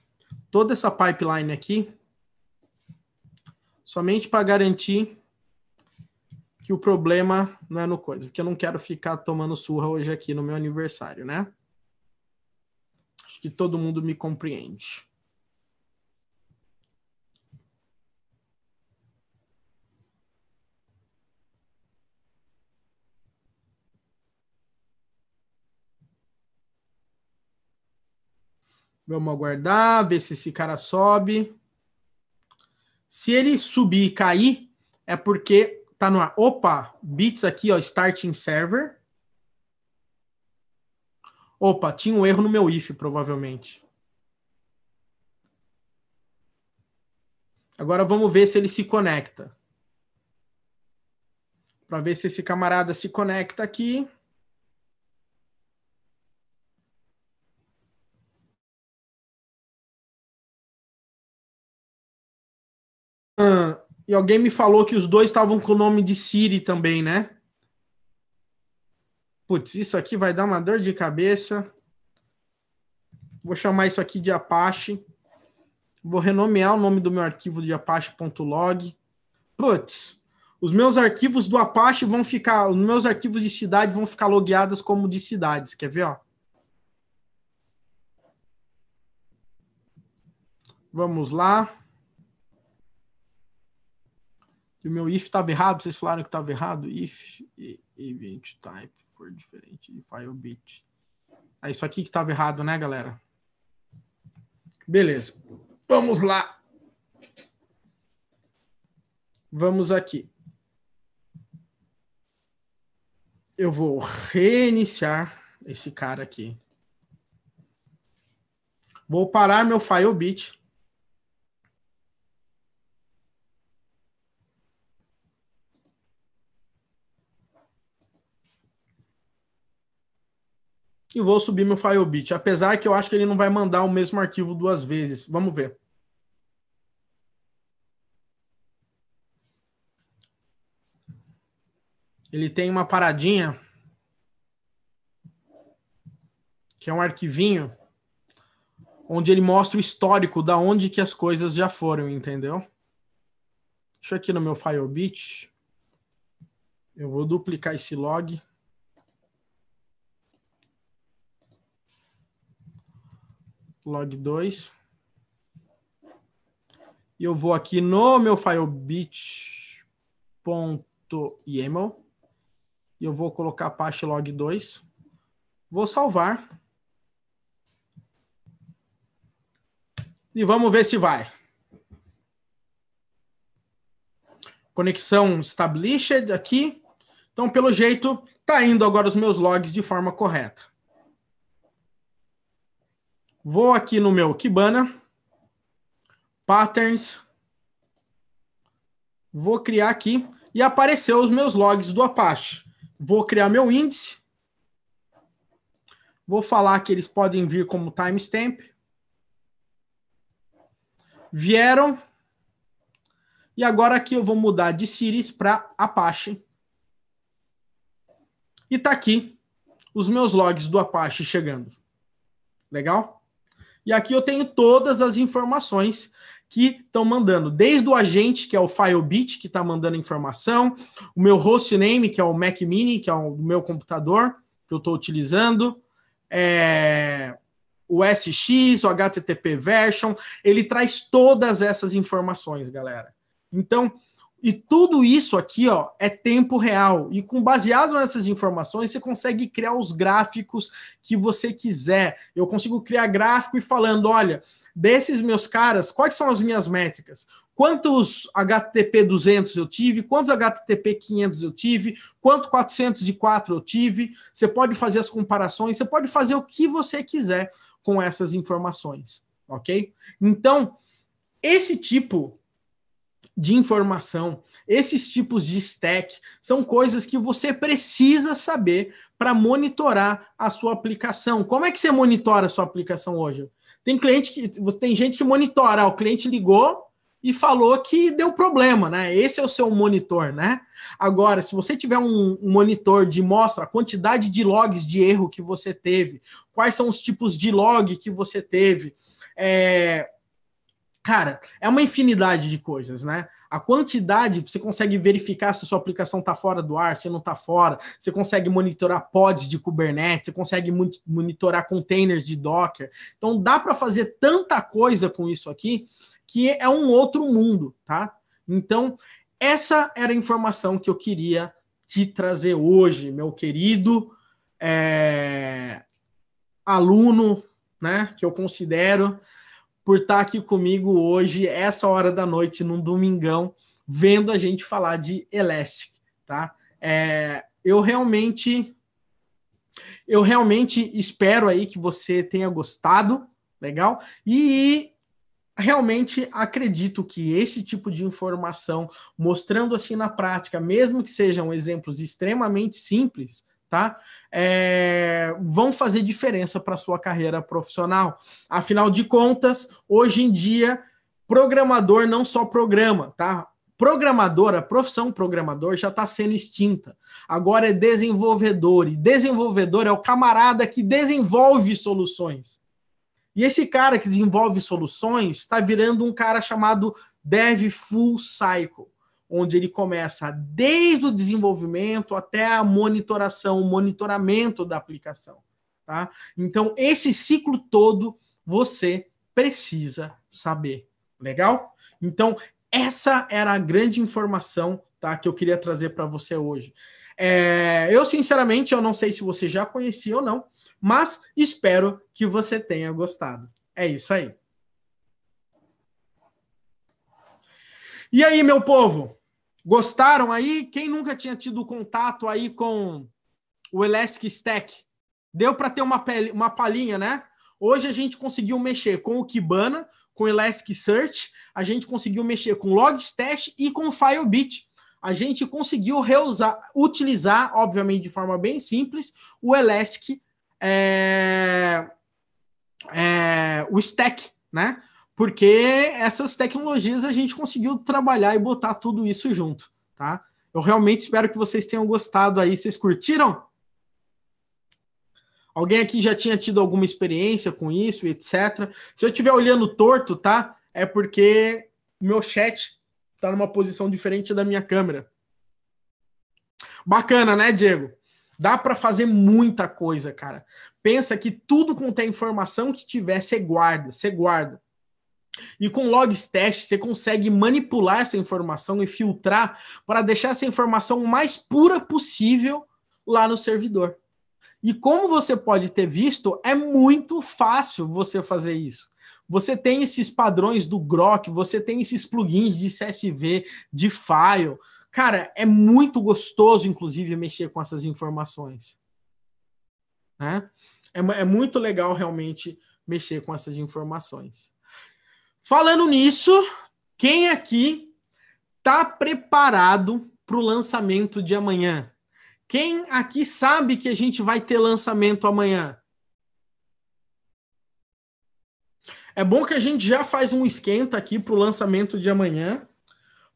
toda essa pipeline aqui somente para garantir que o problema não é no coisa, porque eu não quero ficar tomando surra hoje aqui no meu aniversário, né? Acho que todo mundo me compreende. Vamos aguardar, ver se esse cara sobe. Se ele subir e cair, é porque tá no ar. Opa, bits aqui, ó, starting server. Opa, tinha um erro no meu if, provavelmente. Agora vamos ver se ele se conecta. Para ver se esse camarada se conecta aqui. E alguém me falou que os dois estavam com o nome de Siri também, né? Putz, isso aqui vai dar uma dor de cabeça. Vou chamar isso aqui de Apache. Vou renomear o nome do meu arquivo de apache.log. Putz, os meus arquivos do Apache vão ficar, os meus arquivos de cidade vão ficar logueados como de cidades. Quer ver, ó? Vamos lá que o meu if estava errado, vocês falaram que estava errado, if event type for diferente, file bit. É isso aqui que estava errado, né, galera? Beleza. Vamos lá. Vamos aqui. Eu vou reiniciar esse cara aqui. Vou parar meu file bit. e vou subir meu Filebit. Apesar que eu acho que ele não vai mandar o mesmo arquivo duas vezes. Vamos ver. Ele tem uma paradinha que é um arquivinho onde ele mostra o histórico da onde que as coisas já foram, entendeu? Deixa eu aqui no meu Filebit. Eu vou duplicar esse log. log2. E eu vou aqui no meu filebit.yaml e eu vou colocar apache log2. Vou salvar. E vamos ver se vai. Conexão established aqui. Então, pelo jeito, está indo agora os meus logs de forma correta. Vou aqui no meu Kibana, Patterns, vou criar aqui e apareceu os meus logs do Apache. Vou criar meu índice, vou falar que eles podem vir como timestamp. Vieram, e agora aqui eu vou mudar de Siris para Apache. E está aqui os meus logs do Apache chegando. Legal? E aqui eu tenho todas as informações que estão mandando, desde o agente, que é o FileBit, que está mandando informação, o meu hostname, que é o Mac Mini, que é o meu computador que eu estou utilizando, é, o SX, o HTTP version, ele traz todas essas informações, galera. Então, e tudo isso aqui ó, é tempo real. E com baseado nessas informações, você consegue criar os gráficos que você quiser. Eu consigo criar gráfico e falando: olha, desses meus caras, quais são as minhas métricas? Quantos HTTP 200 eu tive? Quantos HTTP 500 eu tive? Quanto 404 eu tive? Você pode fazer as comparações, você pode fazer o que você quiser com essas informações, ok? Então, esse tipo de informação, esses tipos de stack são coisas que você precisa saber para monitorar a sua aplicação. Como é que você monitora a sua aplicação hoje? Tem cliente que tem gente que monitora, o cliente ligou e falou que deu problema, né? Esse é o seu monitor, né? Agora, se você tiver um monitor de mostra a quantidade de logs de erro que você teve, quais são os tipos de log que você teve, é, Cara, é uma infinidade de coisas, né? A quantidade, você consegue verificar se a sua aplicação está fora do ar, se não está fora, você consegue monitorar pods de Kubernetes, você consegue monitorar containers de Docker. Então dá para fazer tanta coisa com isso aqui que é um outro mundo, tá? Então, essa era a informação que eu queria te trazer hoje, meu querido é, aluno, né? Que eu considero por estar aqui comigo hoje, essa hora da noite, num domingão, vendo a gente falar de Elastic, tá? É, eu realmente eu realmente espero aí que você tenha gostado, legal? E realmente acredito que esse tipo de informação, mostrando assim na prática, mesmo que sejam exemplos extremamente simples, tá? É, vão fazer diferença para sua carreira profissional. Afinal de contas, hoje em dia, programador não só programa, tá? Programador, a profissão programador já está sendo extinta. Agora é desenvolvedor, e desenvolvedor é o camarada que desenvolve soluções. E esse cara que desenvolve soluções está virando um cara chamado Dev Full Cycle onde ele começa desde o desenvolvimento até a monitoração, o monitoramento da aplicação. Tá? Então, esse ciclo todo você precisa saber. Legal? Então, essa era a grande informação tá, que eu queria trazer para você hoje. É, eu, sinceramente, eu não sei se você já conhecia ou não, mas espero que você tenha gostado. É isso aí. E aí, meu povo? Gostaram aí? Quem nunca tinha tido contato aí com o Elastic Stack? Deu para ter uma, pele, uma palhinha, né? Hoje a gente conseguiu mexer com o Kibana, com o Elasticsearch, a gente conseguiu mexer com o Logstash e com o Filebit. A gente conseguiu reusar, utilizar, obviamente de forma bem simples, o Elastic, é, é, o Stack, né? porque essas tecnologias a gente conseguiu trabalhar e botar tudo isso junto, tá? Eu realmente espero que vocês tenham gostado aí. Vocês curtiram? Alguém aqui já tinha tido alguma experiência com isso, etc. Se eu estiver olhando torto, tá? É porque o meu chat está numa posição diferente da minha câmera. Bacana, né, Diego? Dá para fazer muita coisa, cara. Pensa que tudo quanto é informação que tiver, você guarda, você guarda. E com logs teste, você consegue manipular essa informação e filtrar para deixar essa informação mais pura possível lá no servidor. E como você pode ter visto, é muito fácil você fazer isso. Você tem esses padrões do Grok, você tem esses plugins de CSV, de file. Cara, é muito gostoso, inclusive, mexer com essas informações. Né? É, é muito legal realmente mexer com essas informações. Falando nisso, quem aqui está preparado para o lançamento de amanhã? Quem aqui sabe que a gente vai ter lançamento amanhã? É bom que a gente já faz um esquenta aqui para o lançamento de amanhã,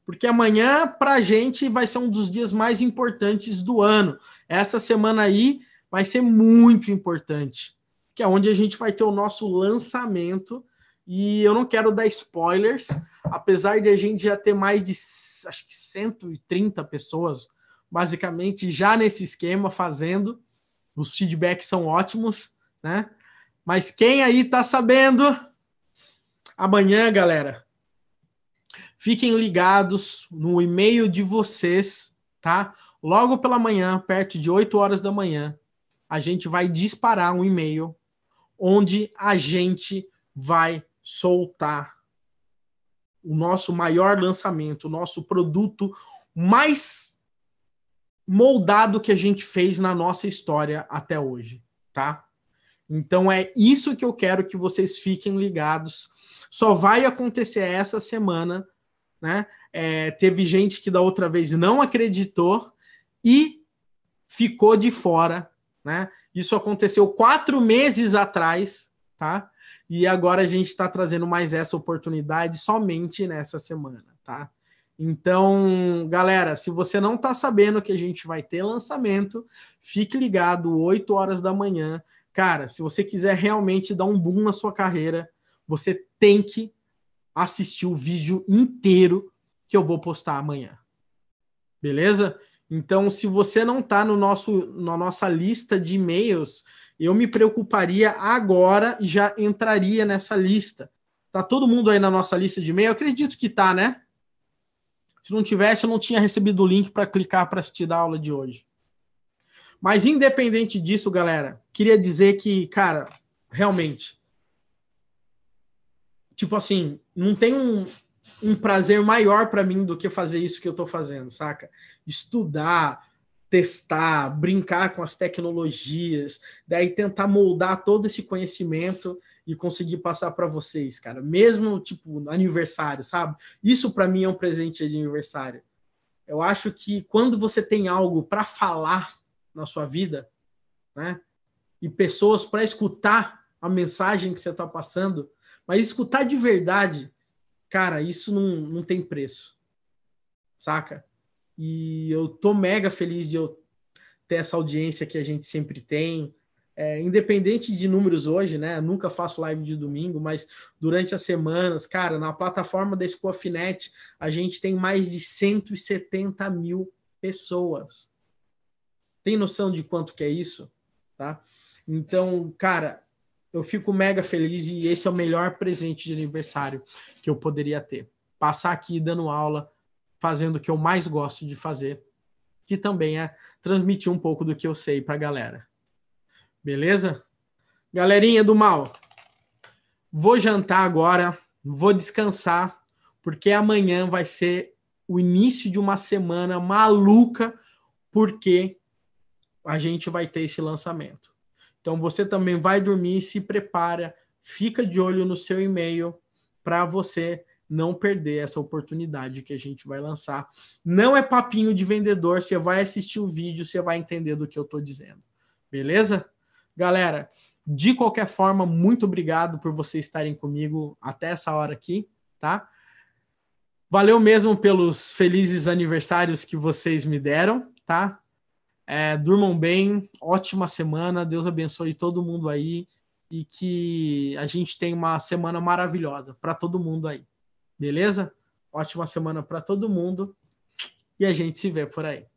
porque amanhã para a gente vai ser um dos dias mais importantes do ano. Essa semana aí vai ser muito importante, que é onde a gente vai ter o nosso lançamento e eu não quero dar spoilers, apesar de a gente já ter mais de acho que 130 pessoas, basicamente, já nesse esquema fazendo. Os feedbacks são ótimos, né? Mas quem aí tá sabendo, amanhã, galera, fiquem ligados no e-mail de vocês, tá? Logo pela manhã, perto de 8 horas da manhã, a gente vai disparar um e-mail onde a gente vai soltar o nosso maior lançamento, o nosso produto mais moldado que a gente fez na nossa história até hoje, tá? Então é isso que eu quero que vocês fiquem ligados. Só vai acontecer essa semana, né? É, teve gente que da outra vez não acreditou e ficou de fora, né? Isso aconteceu quatro meses atrás, tá? E agora a gente está trazendo mais essa oportunidade somente nessa semana, tá? Então, galera, se você não está sabendo que a gente vai ter lançamento, fique ligado, 8 horas da manhã. Cara, se você quiser realmente dar um boom na sua carreira, você tem que assistir o vídeo inteiro que eu vou postar amanhã. Beleza? Então, se você não está no nosso, na nossa lista de e-mails, eu me preocuparia agora e já entraria nessa lista. Tá todo mundo aí na nossa lista de e-mail? Acredito que tá, né? Se não tivesse, eu não tinha recebido o link para clicar para assistir da aula de hoje. Mas independente disso, galera, queria dizer que, cara, realmente, tipo assim, não tem um, um prazer maior para mim do que fazer isso que eu tô fazendo, saca? Estudar, testar, brincar com as tecnologias, daí tentar moldar todo esse conhecimento e conseguir passar para vocês, cara. Mesmo tipo aniversário, sabe? Isso para mim é um presente de aniversário. Eu acho que quando você tem algo para falar na sua vida, né? E pessoas para escutar a mensagem que você está passando, mas escutar de verdade, cara, isso não, não tem preço, saca? E eu tô mega feliz de eu ter essa audiência que a gente sempre tem. É, independente de números hoje, né? nunca faço live de domingo, mas durante as semanas, cara, na plataforma da Escofinet, a gente tem mais de 170 mil pessoas. Tem noção de quanto que é isso? Tá? Então, cara, eu fico mega feliz e esse é o melhor presente de aniversário que eu poderia ter. Passar aqui dando aula fazendo o que eu mais gosto de fazer, que também é transmitir um pouco do que eu sei para a galera. Beleza? Galerinha do mal, vou jantar agora, vou descansar, porque amanhã vai ser o início de uma semana maluca, porque a gente vai ter esse lançamento. Então você também vai dormir, se prepara, fica de olho no seu e-mail para você não perder essa oportunidade que a gente vai lançar. Não é papinho de vendedor, você vai assistir o vídeo, você vai entender do que eu estou dizendo. Beleza? Galera, de qualquer forma, muito obrigado por vocês estarem comigo até essa hora aqui, tá? Valeu mesmo pelos felizes aniversários que vocês me deram, tá? É, durmam bem, ótima semana, Deus abençoe todo mundo aí e que a gente tenha uma semana maravilhosa para todo mundo aí. Beleza? Ótima semana para todo mundo e a gente se vê por aí.